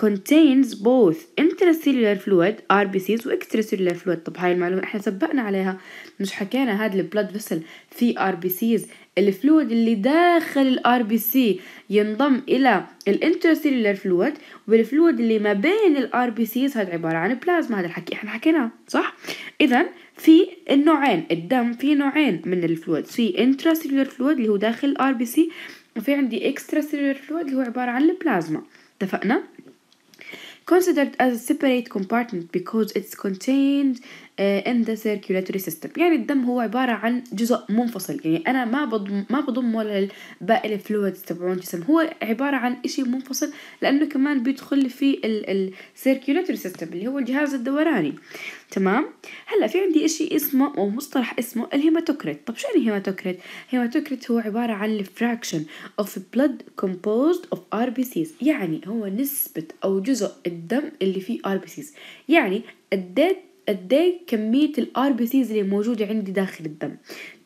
contains both intracellular fluid RBCs و extracellular fluid طب هاي المعلومة احنا سبقنا عليها مش حكينا هاد blood فيسل في RBCs الفلويد اللي داخل ال RBC ينضم الى ال intracellular fluid والفلويد اللي ما بين ال RBCs هاد عباره عن بلازما هذا الحكي احنا حكيناه صح اذا في النوعين الدم في نوعين من الفلويد في intracellular fluid اللي هو داخل ال RBC وفي عندي اكسترا سيلولر فلويد اللي هو عبارة عن البلازما اتفقنا considered as a separate compartment because it's contained آه، in the circulatory system يعني الدم هو عبارة عن جزء منفصل يعني أنا ما بضم ما بضمه للباقي الفلويدز تبعون الجسم هو عبارة عن إشي منفصل لأنه كمان بيدخل في ال circulatory system اللي هو الجهاز الدوراني تمام هلا في عندي إشي اسمه أو مصطلح اسمه الهيماتوكريت طب شو يعني هيماتوكريت هيماتوكريت هو عبارة عن fraction of blood composed of RBCs يعني هو نسبة أو جزء الدم اللي فيه RBCs يعني قديت قديه كمية الار بي سيز اللي موجودة عندي داخل الدم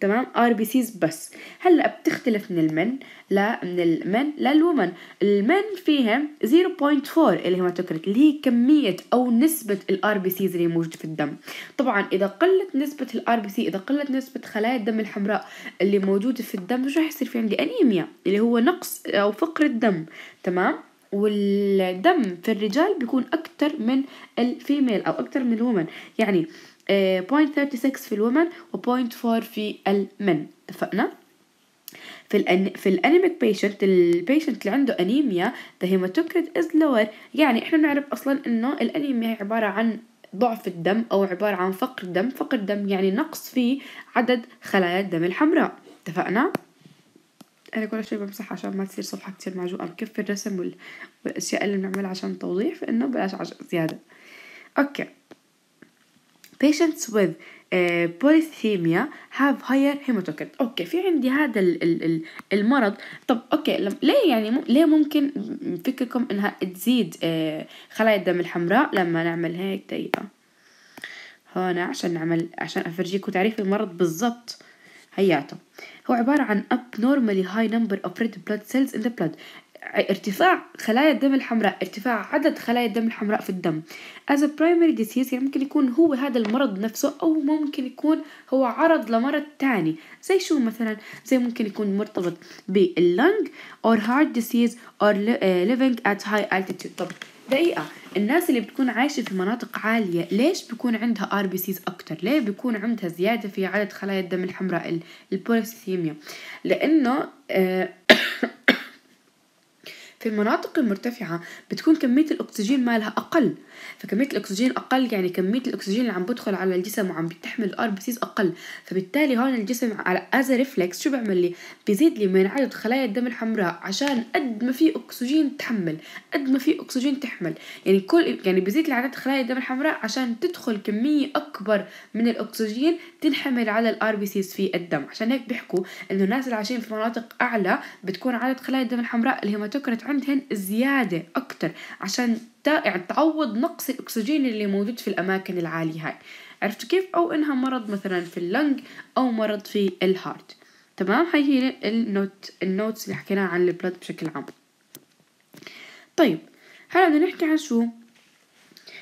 تمام ار بي سيز بس هلا بتختلف من المن لا من المن للومن المن فيها 0.4 اللي الهيماتوكريت اللي هي كمية او نسبة الار بي سيز اللي موجودة في الدم طبعا اذا قلت نسبة الار بي سي اذا قلت نسبة خلايا الدم الحمراء اللي موجودة في الدم شو راح يصير في عندي انيميا اللي هو نقص او فقر الدم تمام والدم في الرجال بيكون أكتر من الفيميل أو أكتر من الومن يعني 0.36 آه، في الومن و0.4 في المن اتفقنا؟ في الان في الانيميك بيشنت البيشنت اللي عنده انيميا ذا هيماتوكريت از lower يعني احنا بنعرف اصلا انه الانيميا هي عباره عن ضعف الدم او عباره عن فقر دم فقر دم يعني نقص في عدد خلايا الدم الحمراء اتفقنا انا كل شوي بمسح عشان ما تصير صفحة كتير معجوقة بكفي الرسم والاشياء اللي بنعملها عشان التوضيح فانه بلاش زيادة اوكي patients with آه، polythemia have higher hematocrit اوكي في عندي هذا ال ال المرض طب اوكي ليه يعني ليه ممكن فكركم انها تزيد آه، خلايا الدم الحمراء لما نعمل هيك دقيقة طيب. هون عشان نعمل عشان افرجيكم تعريف المرض بالضبط هياته هو عبارة عن abnormally high number of red blood cells in the blood ارتفاع خلايا الدم الحمراء ارتفاع عدد خلايا الدم الحمراء في الدم as a primary disease يعني ممكن يكون هو هذا المرض نفسه أو ممكن يكون هو عرض لمرض تاني زي شو مثلا زي ممكن يكون مرتبط باللنج or heart disease or eh, living at high altitude طب دقيقة الناس اللي بتكون عايشة في مناطق عالية ليش بيكون عندها ار بي سيز أكتر؟ ليه بيكون عندها زيادة في عدد خلايا الدم الحمراء البوليسيميا؟ لأنه آه، في المناطق المرتفعة بتكون كمية الأكسجين مالها أقل فكمية الأكسجين أقل يعني كمية الأكسجين اللي عم بدخل على الجسم وعم بتحمل الار بي أقل فبالتالي هون الجسم على أز ريفلكس شو بيعمل لي بيزيد لي من عدد خلايا الدم الحمراء عشان قد ما في أكسجين تحمل قد ما في أكسجين تحمل يعني كل يعني بيزيد لي عدد خلايا الدم الحمراء عشان تدخل كمية أكبر من الأكسجين تنحمل على الار بي في الدم عشان هيك بيحكوا إنه الناس اللي عايشين في مناطق أعلى بتكون عدد خلايا الدم الحمراء اللي هي ما تكرت عندهن زيادة أكتر عشان يعني تعوض نقص الأكسجين اللي موجود في الأماكن العالية هاي عرفت كيف؟ أو إنها مرض مثلا في اللنج أو مرض في الهارت تمام هاي هي النوت النوتس اللي حكيناها عن البلد بشكل عام طيب هلا بدنا نحكي عن شو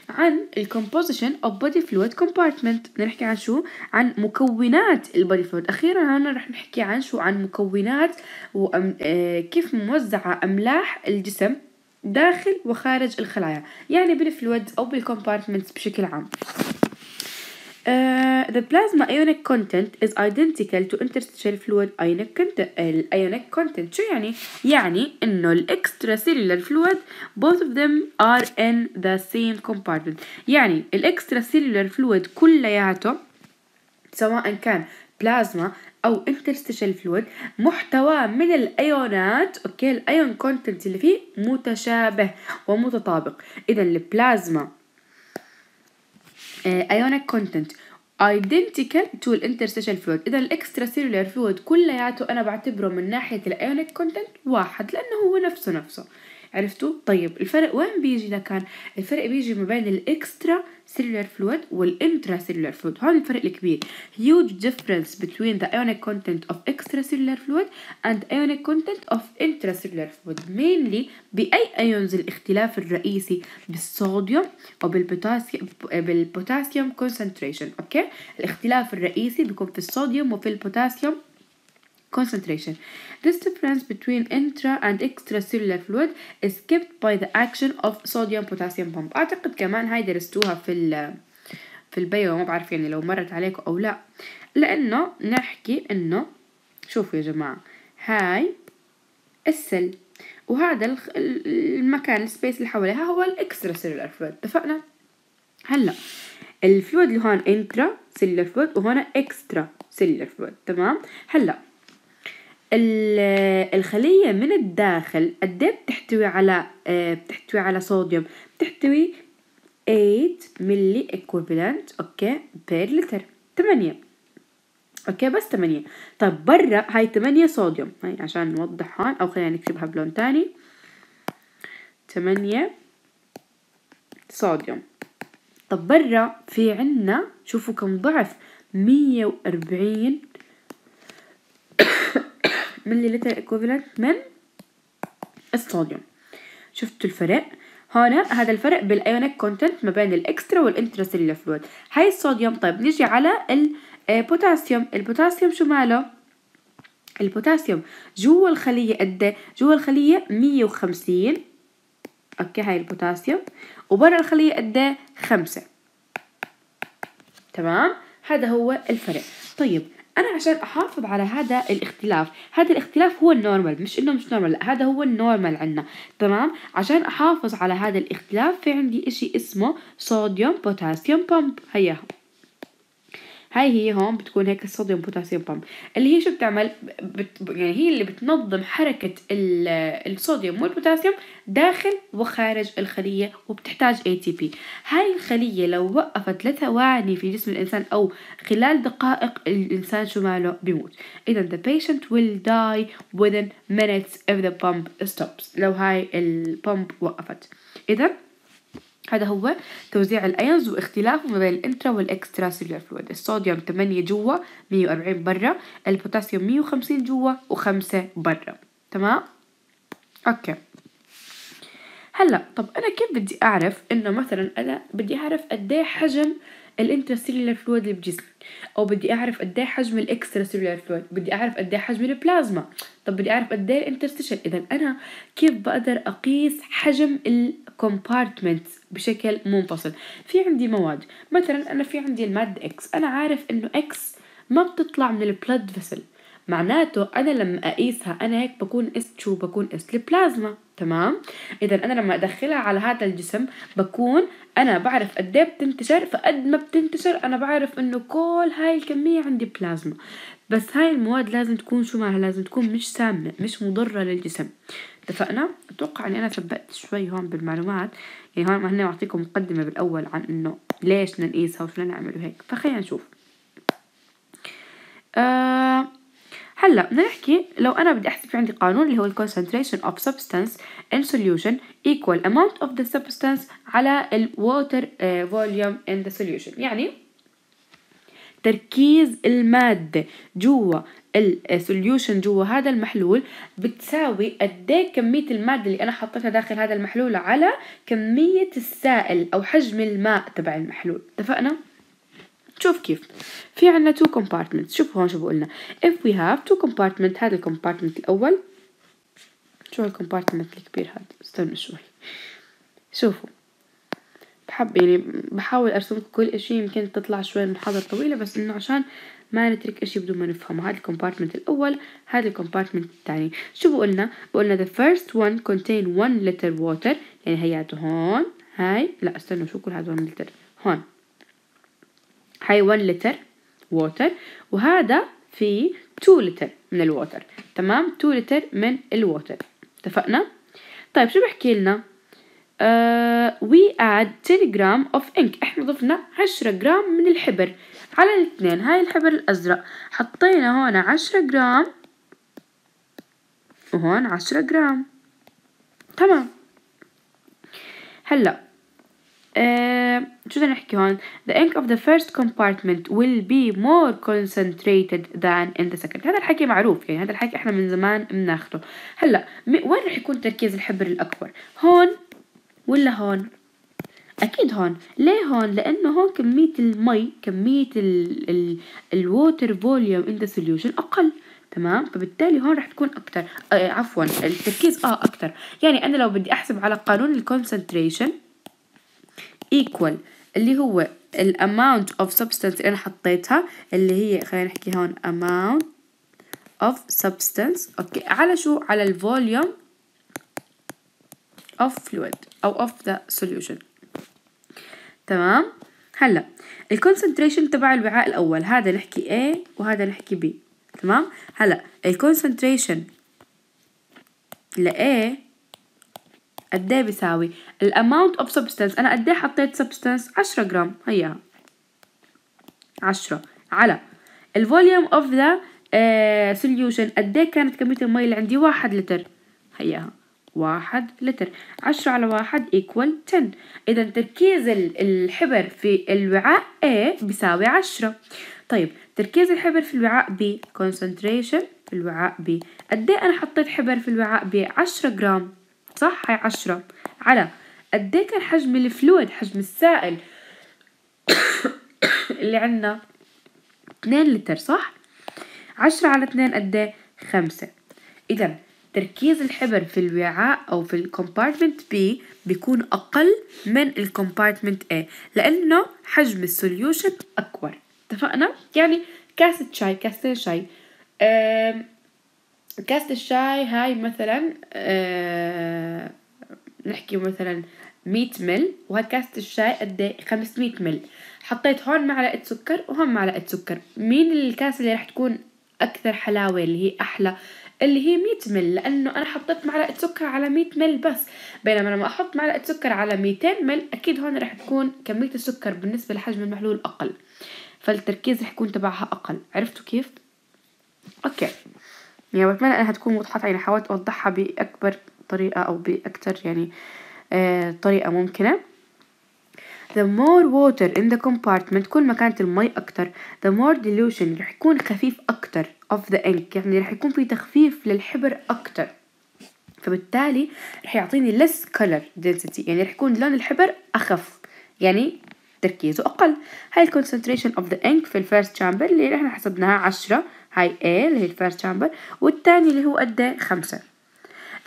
عن الكومبوزيشن اوف بودي فلويد كومبارتمنت بدنا نحكي عن شو عن مكونات البودي فلويد اخيرا هنا رح نحكي عن شو عن مكونات آه، كيف موزعه املاح الجسم داخل وخارج الخلايا يعني بالفلويد او بالكومبارتمنتس بشكل عام The plasma ionic content is identical to interstitial fluid ionic content ionic content شو يعني؟ يعني إنه extracellular fluid both of them are in the same compartment يعني extracellular fluid كلياته سواء كان بلازما او interstitial fluid محتواه من الايونات اوكي الايون كونتنت اللي فيه متشابه ومتطابق اذا البلازما ايونيك آه، كونتنت identical to الانترستيشال فلويد اذا الاكسترا سيلولار فلويد كلياته انا بعتبره من ناحيه الايونيك كونتنت واحد لانه هو نفسه نفسه عرفتوا طيب الفرق وين بيجي لكان الفرق بيجي ما بين الاكسترا سيلولار فلويد والانترا سيلولار فلويد هون الفرق الكبير huge difference between the ionic content of فلويد fluid and ionic content of intracellular fluid mainly بأي ايونز الاختلاف الرئيسي بالصوديوم أو بالبوتاسيوم بالبوتاسيوم concentration اوكي الاختلاف الرئيسي بيكون في الصوديوم وفي البوتاسيوم concentration. This difference between intra and extracellular fluid is kept by the action of sodium potassium pump. أعتقد كمان هاي درستوها في ال في البيو ما بعرف يعني لو مرت عليكم أو لا لأنه نحكي إنه شوفوا يا جماعة هاي السل وهذا المكان السبيس اللي حواليها هو الاكسترا سيلولار فلويد اتفقنا هلا الفلويد اللي هون انترا سيلولار فلويد وهنا اكسترا سيلولار فلويد تمام هلا الخلية من الداخل قد إيه بتحتوي على آه، بتحتوي على صوديوم بتحتوي 8 ملي ايكوفالنت اوكي بير لتر 8 اوكي بس 8 طب برا هاي 8 صوديوم هاي عشان نوضح هون او خلينا نكتبها بلون ثاني 8 صوديوم طب برا في عنا شوفوا كم ضعف 140 لتر equivalent من الصوديوم شفتوا الفرق هنا هذا الفرق بالايونيك كونتنت ما بين الاكسترا والانتراسيلولار فلويد هاي الصوديوم طيب نيجي على البوتاسيوم آه، البوتاسيوم شو ماله البوتاسيوم جوا الخليه قد إيه؟ جوا الخليه 150 اوكي هاي البوتاسيوم وبرا الخليه قد إيه؟ خمسة تمام هذا هو الفرق طيب انا عشان احافظ على هذا الاختلاف هذا الاختلاف هو النورمال مش انه مش نورمال لا هذا هو النورمال عندنا تمام عشان احافظ على هذا الاختلاف في عندي اشي اسمه صوديوم بوتاسيوم بومب هيا هاي هي هون بتكون هيك الصوديوم بوتاسيوم بامب اللي هي شو بتعمل بت يعني هي اللي بتنظم حركة الصوديوم والبوتاسيوم داخل وخارج الخلية وبتحتاج اي تي بي هاي الخلية لو وقفت لثواني في جسم الإنسان أو خلال دقائق الإنسان شو ماله بيموت إذا the patient will die within minutes if the pump stops لو هاي البامب وقفت إذا هذا هو توزيع الايونز واختلافه ما بين الانترا والاكسترا سيلولار فلويد الصوديوم 8 جوا 140 برا البوتاسيوم 150 جوا و5 برا تمام اوكي هلا طب انا كيف بدي اعرف انه مثلا انا بدي اعرف قد ايه حجم الانترا سيلولار فلويد اللي بجسمي او بدي اعرف قد ايه حجم الاكسترا سيلولار فلويد بدي اعرف قد ايه حجم البلازما طب بدي اعرف قد ايه الانترستيشن اذا انا كيف بقدر اقيس حجم الكومبارتمنت بشكل منفصل في عندي مواد مثلا انا في عندي الماده اكس انا عارف انه اكس ما بتطلع من البلد فيسل معناته انا لما اقيسها انا هيك بكون قست شو بكون قست البلازما تمام اذا انا لما ادخلها على هذا الجسم بكون انا بعرف قد ايه بتنتشر فقد ما بتنتشر انا بعرف انه كل هاي الكميه عندي بلازما بس هاي المواد لازم تكون شو معها لازم تكون مش سامه مش مضره للجسم اتفقنا اتوقع اني انا ثبت شوي هون بالمعلومات يعني هون هن اعطيكم مقدمه بالاول عن انه ليش بدنا نقيسها وشو نعمل وهيك فخلينا نشوف آه هلا بدنا نحكي لو انا بدي احسب في عندي قانون اللي هو الـ concentration of substance in solution equal amount of the substance على الـ water آه، volume in the solution يعني تركيز المادة جوا السوليوشن جوا هذا المحلول بتساوي قد إيه كمية المادة اللي أنا حطيتها داخل هذا المحلول على كمية السائل أو حجم الماء تبع المحلول اتفقنا؟ شوف كيف في عنا تو كومبارتمنت شوف هون شو بقولنا if we have two كومبارتمنت هذا الكومبارتمنت الاول شو الكومبارتمنت الكبير هذا استنوا شوي شوفوا بحب يعني بحاول ارسم لكم كل اشي يمكن تطلع شوي المحاضرة طويلة بس انه عشان ما نترك اشي بدون ما نفهمه هذا الكومبارتمنت الاول هذا الكومبارتمنت الثاني شو بقولنا بقولنا the first one contain one liter water يعني هياته هون هاي لا استنوا شو كل هذول لتر هون هاي 1 لتر ووتر وهذا في 2 لتر من الووتر تمام 2 لتر من الووتر اتفقنا طيب شو بحكي لنا وي اد 10 جرام اوف انك احنا ضفنا 10 جرام من الحبر على الاثنين هاي الحبر الازرق حطينا هون 10 جرام وهون 10 جرام تمام هلا آه، شو بدنا نحكي هون the ink of the first compartment will be more concentrated than in the second هذا الحكي معروف يعني هذا الحكي احنا من زمان بناخده هلا وين رح يكون تركيز الحبر الاكبر هون ولا هون اكيد هون ليه هون لانه هون كميه المي كميه الووتر فوليوم ان ذا سوليوشن اقل تمام فبالتالي هون رح تكون اكثر آه عفوا التركيز اه اكثر يعني انا لو بدي احسب على قانون الكونسنتريشن equal اللي هو ال amount of substance اللي أنا حطيتها اللي هي خلينا نحكي هون amount of substance أوكي على شو على ال volume of fluid أو of the solution تمام هلا الكونسنتريشن تبع الوعاء الأول هذا نحكي A وهذا نحكي B تمام هلا الكونسنتريشن ل A قد ايه بيساوي الاماونت اوف سبستانس انا قد ايه حطيت سبستانس 10 جرام هياها 10 على الفوليوم اوف ذا سوليوشن قد ايه كانت كميه المي اللي عندي واحد لتر هياها واحد لتر 10 على واحد ايكوال 10 إذا تركيز الحبر في الوعاء A بيساوي 10 طيب تركيز الحبر في الوعاء B concentration في الوعاء B قد إيه أنا حطيت حبر في الوعاء B 10 جرام صح هاي عشرة على قد إيه كان حجم الفلويد حجم السائل [coughs] اللي عندنا 2 لتر صح عشرة على 2 قد إيه؟ خمسة إذا تركيز الحبر في الوعاء أو في الكومبارتمنت بي بيكون أقل من الكومبارتمنت اي لأنه حجم السوليوشن أكبر اتفقنا؟ يعني كاسة شاي كاسه شاي أه كاسة الشاي هاي مثلا آه، نحكي مثلا مية مل وهاي كاسة الشاي قد إيه؟ خمسمية مل حطيت هون معلقة سكر وهون معلقة سكر مين الكاسة اللي رح تكون أكثر حلاوة اللي هي أحلى اللي هي 100 مل لانه انا حطيت معلقه سكر على 100 مل بس بينما لما احط معلقه سكر على 200 مل اكيد هون رح تكون كميه السكر بالنسبه لحجم المحلول اقل فالتركيز رح يكون تبعها اقل عرفتوا كيف اوكي يعني بتمنى انها تكون واضحة يعني حاولت اوضحها باكبر طريقة او باكتر يعني آه طريقة ممكنة the more water in the compartment كل ما كانت المي أكتر the more dilution رح يكون خفيف أكتر of the ink يعني رح يكون في تخفيف للحبر أكتر فبالتالي رح يعطيني less color density يعني رح يكون لون الحبر أخف يعني تركيزه أقل هاي concentration of the ink في الفيرست chamber اللي احنا حسبناها عشرة هاي A اللي هي الفيرست شامبر والثاني اللي هو قد خمسة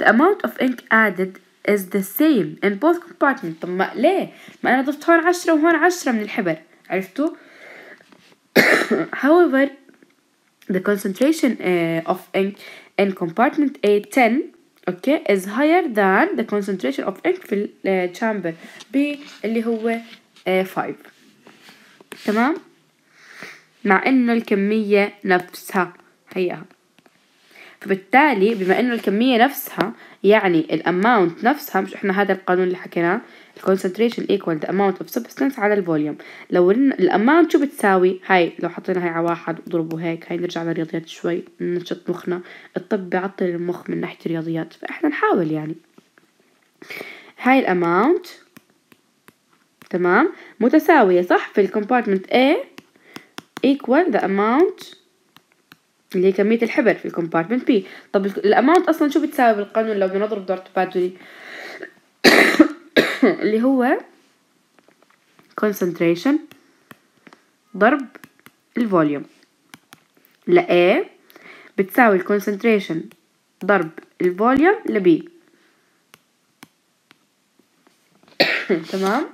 The amount of ink added is the same in both compartments طب ما ليه؟ ما أنا ضفت هون عشرة وهون عشرة من الحبر عرفتوا؟ However the concentration uh, of ink in compartment A10 اوكي okay, is higher than the concentration of ink في chamber B اللي هو 5 تمام مع أنه الكمية نفسها هيها فبالتالي بما أنه الكمية نفسها يعني الأماونت نفسها مش إحنا هذا القانون اللي حكيناه الكونسنتريشن ايكوال ذا اماونت اوف سبستنس على الفوليوم لو الاماونت شو بتساوي هاي لو حطينا هاي على واحد وضربوا هيك هاي نرجع للرياضيات شوي ننشط مخنا الطب بيعطل المخ من ناحيه الرياضيات فاحنا نحاول يعني هاي الاماونت تمام متساوية صح في الكومبارتمنت A equal the amount اللي هي كمية الحبر في compartment B طب الأماونت أصلا شو بتساوي بالقانون لو بنضرب دور تبادلي [coughs] اللي هو concentration ضرب الفوليوم ل A بتساوي concentration ضرب الفوليوم ل B [coughs] تمام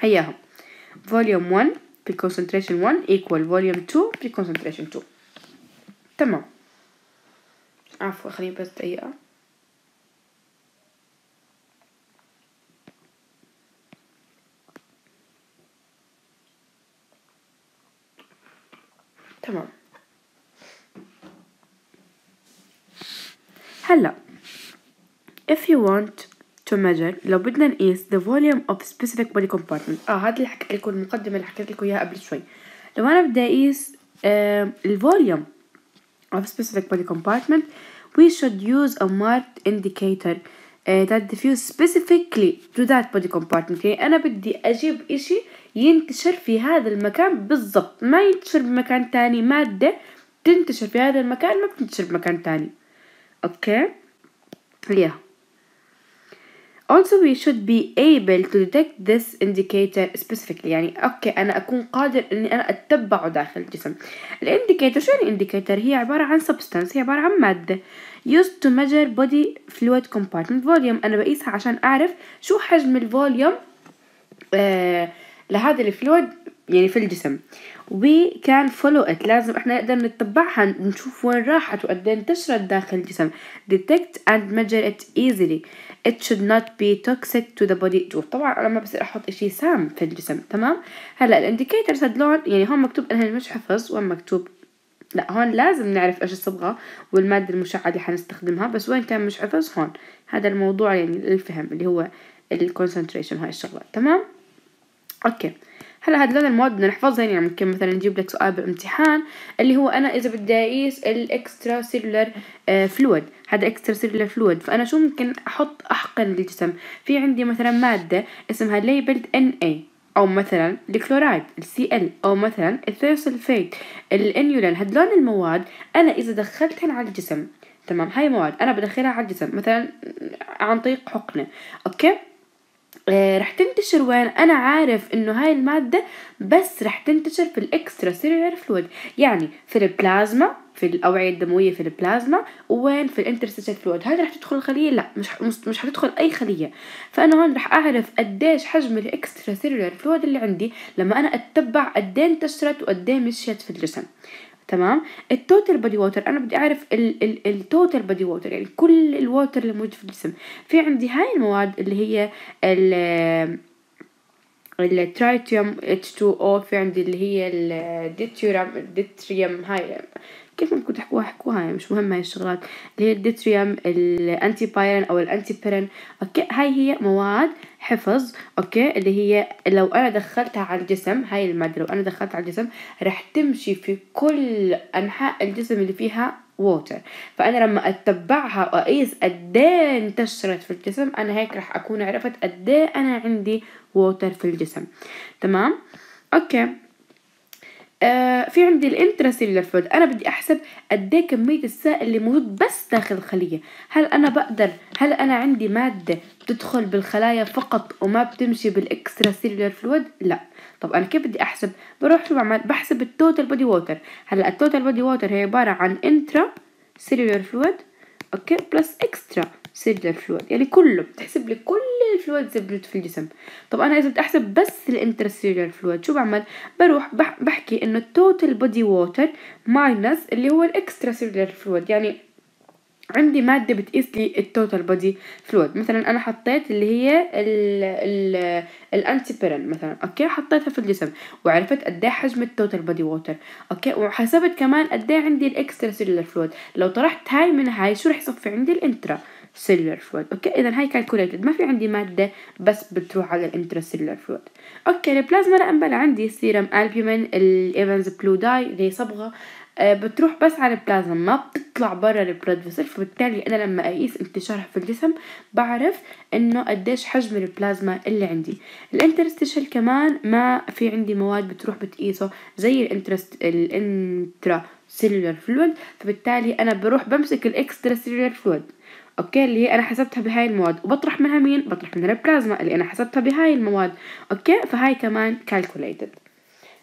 هياهم فوليوم 1 preconcentration 1 equal volume 2 preconcentration 2 تمام عفوا خليني بس دقيقة تمام هلا if you want to measure لو بدنا نقيس the volume of specific body compartment اه هذا اللي حكيت لكم المقدمه اللي حكيت لكم اياها قبل شوي لو انا بدي اقيس ال volume of specific body compartment we should use a marked indicator uh, that diffuse specifically to that body compartment يعني أنا بدي أجيب إشي ينتشر في هذا المكان بالضبط ما ينتشر بمكان تاني مادة تنتشر في هذا المكان ما بتنتشر بمكان تاني أوكي okay. yeah Also we should be able to detect this indicator specifically يعني اوكي انا اكون قادر اني انا اتبعه داخل الجسم. الانديكيتر شو يعني انديكيتر؟ هي عبارة عن substance هي عبارة عن مادة used to measure body fluid compartment volume انا بقيسها عشان اعرف شو حجم الفوليوم آه لهذا الفلويد يعني في الجسم. we can follow it لازم احنا نقدر نتبعها نشوف وين راحت وقد ايه انتشرت داخل الجسم detect and measure it easily it should not be toxic to the body too طبعا انا ما بصير احط اشي سام في الجسم تمام هلا الانديكيترز هدلون يعني هون مكتوب انها مش حفظ وين مكتوب لا هون لازم نعرف ايش الصبغه والماده المشعه اللي حنستخدمها بس وين كان مش حفظ هون هذا الموضوع يعني الفهم اللي هو الكونسنتريشن هاي الشغله تمام اوكي okay. هلا هذول المواد بدنا نحفظها يعني ممكن مثلا نجيب لك سؤال بالامتحان اللي هو انا اذا بدي اقيس الاكسترا سيلولر فلويد آه، هذا اكسترا سيلولر فلويد فانا شو ممكن احط احقن للجسم في عندي مثلا ماده اسمها ليبلد ان اي او مثلا الكلورايد السي ال او مثلا الثيوسلفيت الانيولين لون المواد انا اذا دخلتهن على الجسم تمام هاي مواد انا بدخلها على الجسم مثلا عن طريق حقنه اوكي آه، رح تنتشر وين انا عارف انه هاي المادة بس رح تنتشر في الاكسترا سيلولار فلويد يعني في البلازما في الاوعية الدموية في البلازما وين في الانترستيشن فلويد هل رح تدخل الخلية لا مش مش حتدخل اي خلية فانا هون رح اعرف قديش حجم الاكسترا سيلولار فلويد اللي عندي لما انا اتبع قد إيه انتشرت وقد إيه مشيت في الجسم تمام التوتال بادي ووتر انا بدي اعرف التوتال بادي ووتر يعني كل الووتر اللي موجود في الجسم في عندي هاي المواد اللي هي ال الترايتيوم H2O في عندي اللي هي الديتيوم الديتريوم هاي كيف ممكن تحكوها حكوها يعني مش مهمة هاي الشغلات اللي هي الديتريوم الانتي بايرن او الانتي بيرن اوكي هاي هي مواد حفظ اوكي اللي هي لو انا دخلتها على الجسم هاي المادة لو انا دخلتها على الجسم رح تمشي في كل انحاء الجسم اللي فيها ووتر فانا لما اتبعها واقيس قد انتشرت في الجسم انا هيك رح اكون عرفت قد انا عندي ووتر في الجسم تمام اوكي آه، في عندي الانتراسيلولار فلويد انا بدي احسب قد ايه كميه السائل اللي موجود بس داخل الخليه هل انا بقدر هل انا عندي ماده بتدخل بالخلايا فقط وما بتمشي بالاكسترا سيلولار فلويد لا طب انا كيف بدي احسب بروح شو بعمل بحسب التوتال بودي ووتر هلا التوتال بودي ووتر هي عباره عن انترا سيلولار فلويد اوكي بلس اكسترا لي الفلويد يعني كله بتحسب لي كل الفلويد زبلت في الجسم طب انا اذا بدي احسب بس الانترستيلر فلويد شو بعمل بروح بحكي انه التوتال بودي ووتر ماينس اللي هو الاكسترا سيلولار فلويد يعني عندي مادة بتقيس لي التوتال بودي فلويد مثلا انا حطيت اللي هي الانتيبيرين مثلا اوكي حطيتها في الجسم وعرفت قد ايه حجم التوتال بودي ووتر اوكي وحسبت كمان قد ايه عندي الاكسترا سيلولار فلويد لو طرحت هاي من هاي شو رح يصفي عندي الانترا سيلر فلويد اوكي اذا هاي كالكوليتد ما في عندي ماده بس بتروح على الانترا سيلر فلويد اوكي البلازما لا امبلا عندي السيرم البيومين الايفنز بلو داي اللي هي صبغه آه، بتروح بس على البلازما ما بتطلع برا البلاد فيسل فبالتالي انا لما اقيس انتشارها في الجسم بعرف انه قديش حجم البلازما اللي عندي الانترستيشل كمان ما في عندي مواد بتروح بتقيسه زي الانترست الانترا سيلولر فلويد فبالتالي انا بروح بمسك الاكسترا سيلولر فلويد اوكي اللي هي انا حسبتها بهاي المواد وبطرح منها مين بطرح منها البلازما اللي انا حسبتها بهاي المواد اوكي فهاي كمان كالكوليتد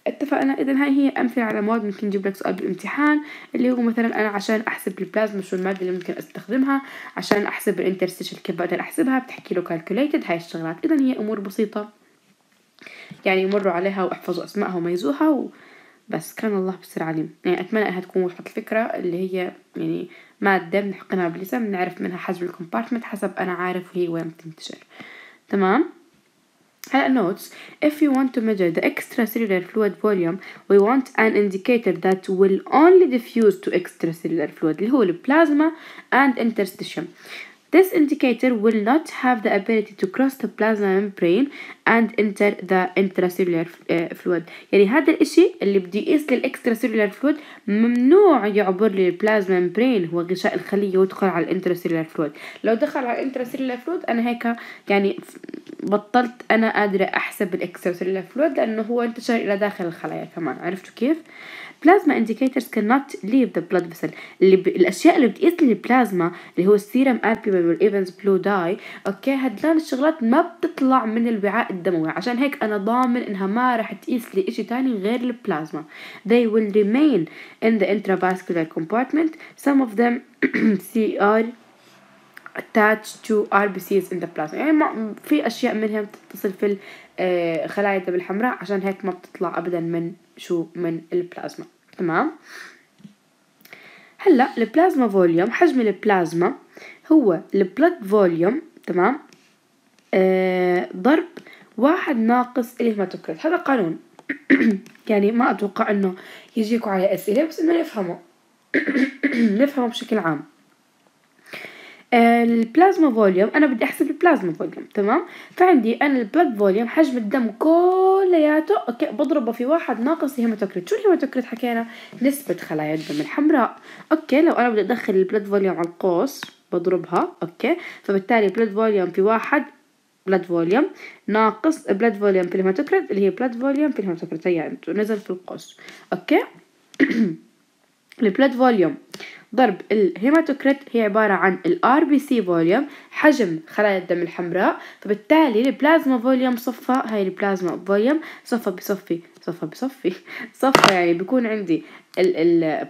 اتفقنا اذا هاي هي امثله على مواد ممكن نجيب لك سؤال بالامتحان اللي هو مثلا انا عشان احسب البلازما شو الماده اللي ممكن استخدمها عشان احسب الانترستيشن كيف بقدر احسبها بتحكي له كالكوليتد هاي الشغلات اذا هي امور بسيطه يعني مروا عليها واحفظوا اسمائها وميزوها و... بس كان الله بسر عليم يعني أتمنى إنها تكون وصلت الفكرة اللي هي يعني مادة بنحقنها بالجسم بنعرف منها حجم الكومبارتمنت حسب أنا عارف هي وين بتنتشر تمام هلا notes if you want to measure the extracellular fluid volume we want an indicator that will only diffuse to extracellular fluid اللي هو البلازما and interstitium This indicator will not have the ability to cross the plasma membrane and enter the intracellular uh, fluid يعني هذا الاشي اللي بده يقيس للاكستراسيلولار فلويد ممنوع يعبر للبلازما ممبرين هو غشاء الخلية ويدخل على الانتراسيلولار فلويد لو دخل على الانتراسيلولار فلويد انا هيك يعني بطلت انا قادرة احسب الاكستراسيلولار فلويد لانه هو انتشر الى داخل الخلايا كمان عرفتوا كيف؟ بلازما indicators cannot leave the blood vessel اللي ب... الاشياء اللي بتقيس لي البلازما اللي هو السيرم albumin والايفنز بلو داي اوكي هدلان الشغلات ما بتطلع من الوعاء الدموي عشان هيك انا ضامن انها ما راح تقيس لي اشي تاني غير البلازما they will remain in the intravascular compartment some of them CR [clears throat] attached to RBCs in the plasma يعني ما في أشياء منها بتتصل في الخلايا آه، الدم الحمراء عشان هيك ما بتطلع أبدا من شو من البلازما تمام هلا البلازما فوليوم حجم البلازما هو البلد فوليوم تمام آه ضرب واحد ناقص الهيماتوكريت هذا قانون [clears throat] يعني ما اتوقع انه يجيكم على اسئله بس انه نفهمه [clears throat] نفهمه بشكل عام آه، البلازما فوليوم انا بدي احسب البلازما فوليوم تمام فعندي انا البلاد فوليوم حجم الدم كلياته اوكي بضربه في واحد ناقص الهيماتوكريت شو الهيماتوكريت حكينا نسبه خلايا الدم الحمراء اوكي لو انا بدي ادخل البلاد فوليوم على القوس بضربها اوكي فبالتالي بلاد فوليوم في واحد بلاد فوليوم ناقص بلاد فوليوم في الهيماتوكريت اللي هي بلاد فوليوم في الهيماتوكريت هي نزل في القوس اوكي [clears throat] البلاد فوليوم ضرب الهيماتوكريت هي عبارة عن الار بي سي فوليوم حجم خلايا الدم الحمراء فبالتالي البلازما فوليوم صفة هاي البلازما فوليوم صفة بصفي صفة بصفي [laughs] صفة يعني بيكون عندي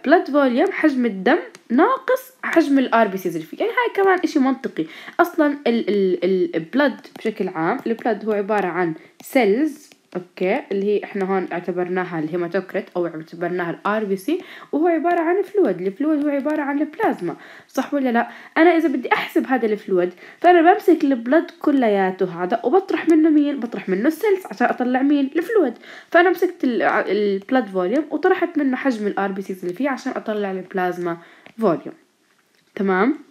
blood فوليوم حجم الدم ناقص حجم الار بي سيز اللي فيه يعني هاي كمان اشي منطقي اصلا blood بشكل عام blood هو عبارة عن سيلز اوكي اللي هي احنا هون اعتبرناها الهيماتوكريت او اعتبرناها الار بي سي وهو عباره عن فلويد الفلويد هو عباره عن البلازما صح ولا لا انا اذا بدي احسب هذا الفلويد فانا بمسك البلد كلياته هذا وبطرح منه مين بطرح منه السيلز عشان اطلع مين الفلويد فانا مسكت البلد فوليوم وطرحت منه حجم الار بي سيز اللي فيه عشان اطلع البلازما فوليوم تمام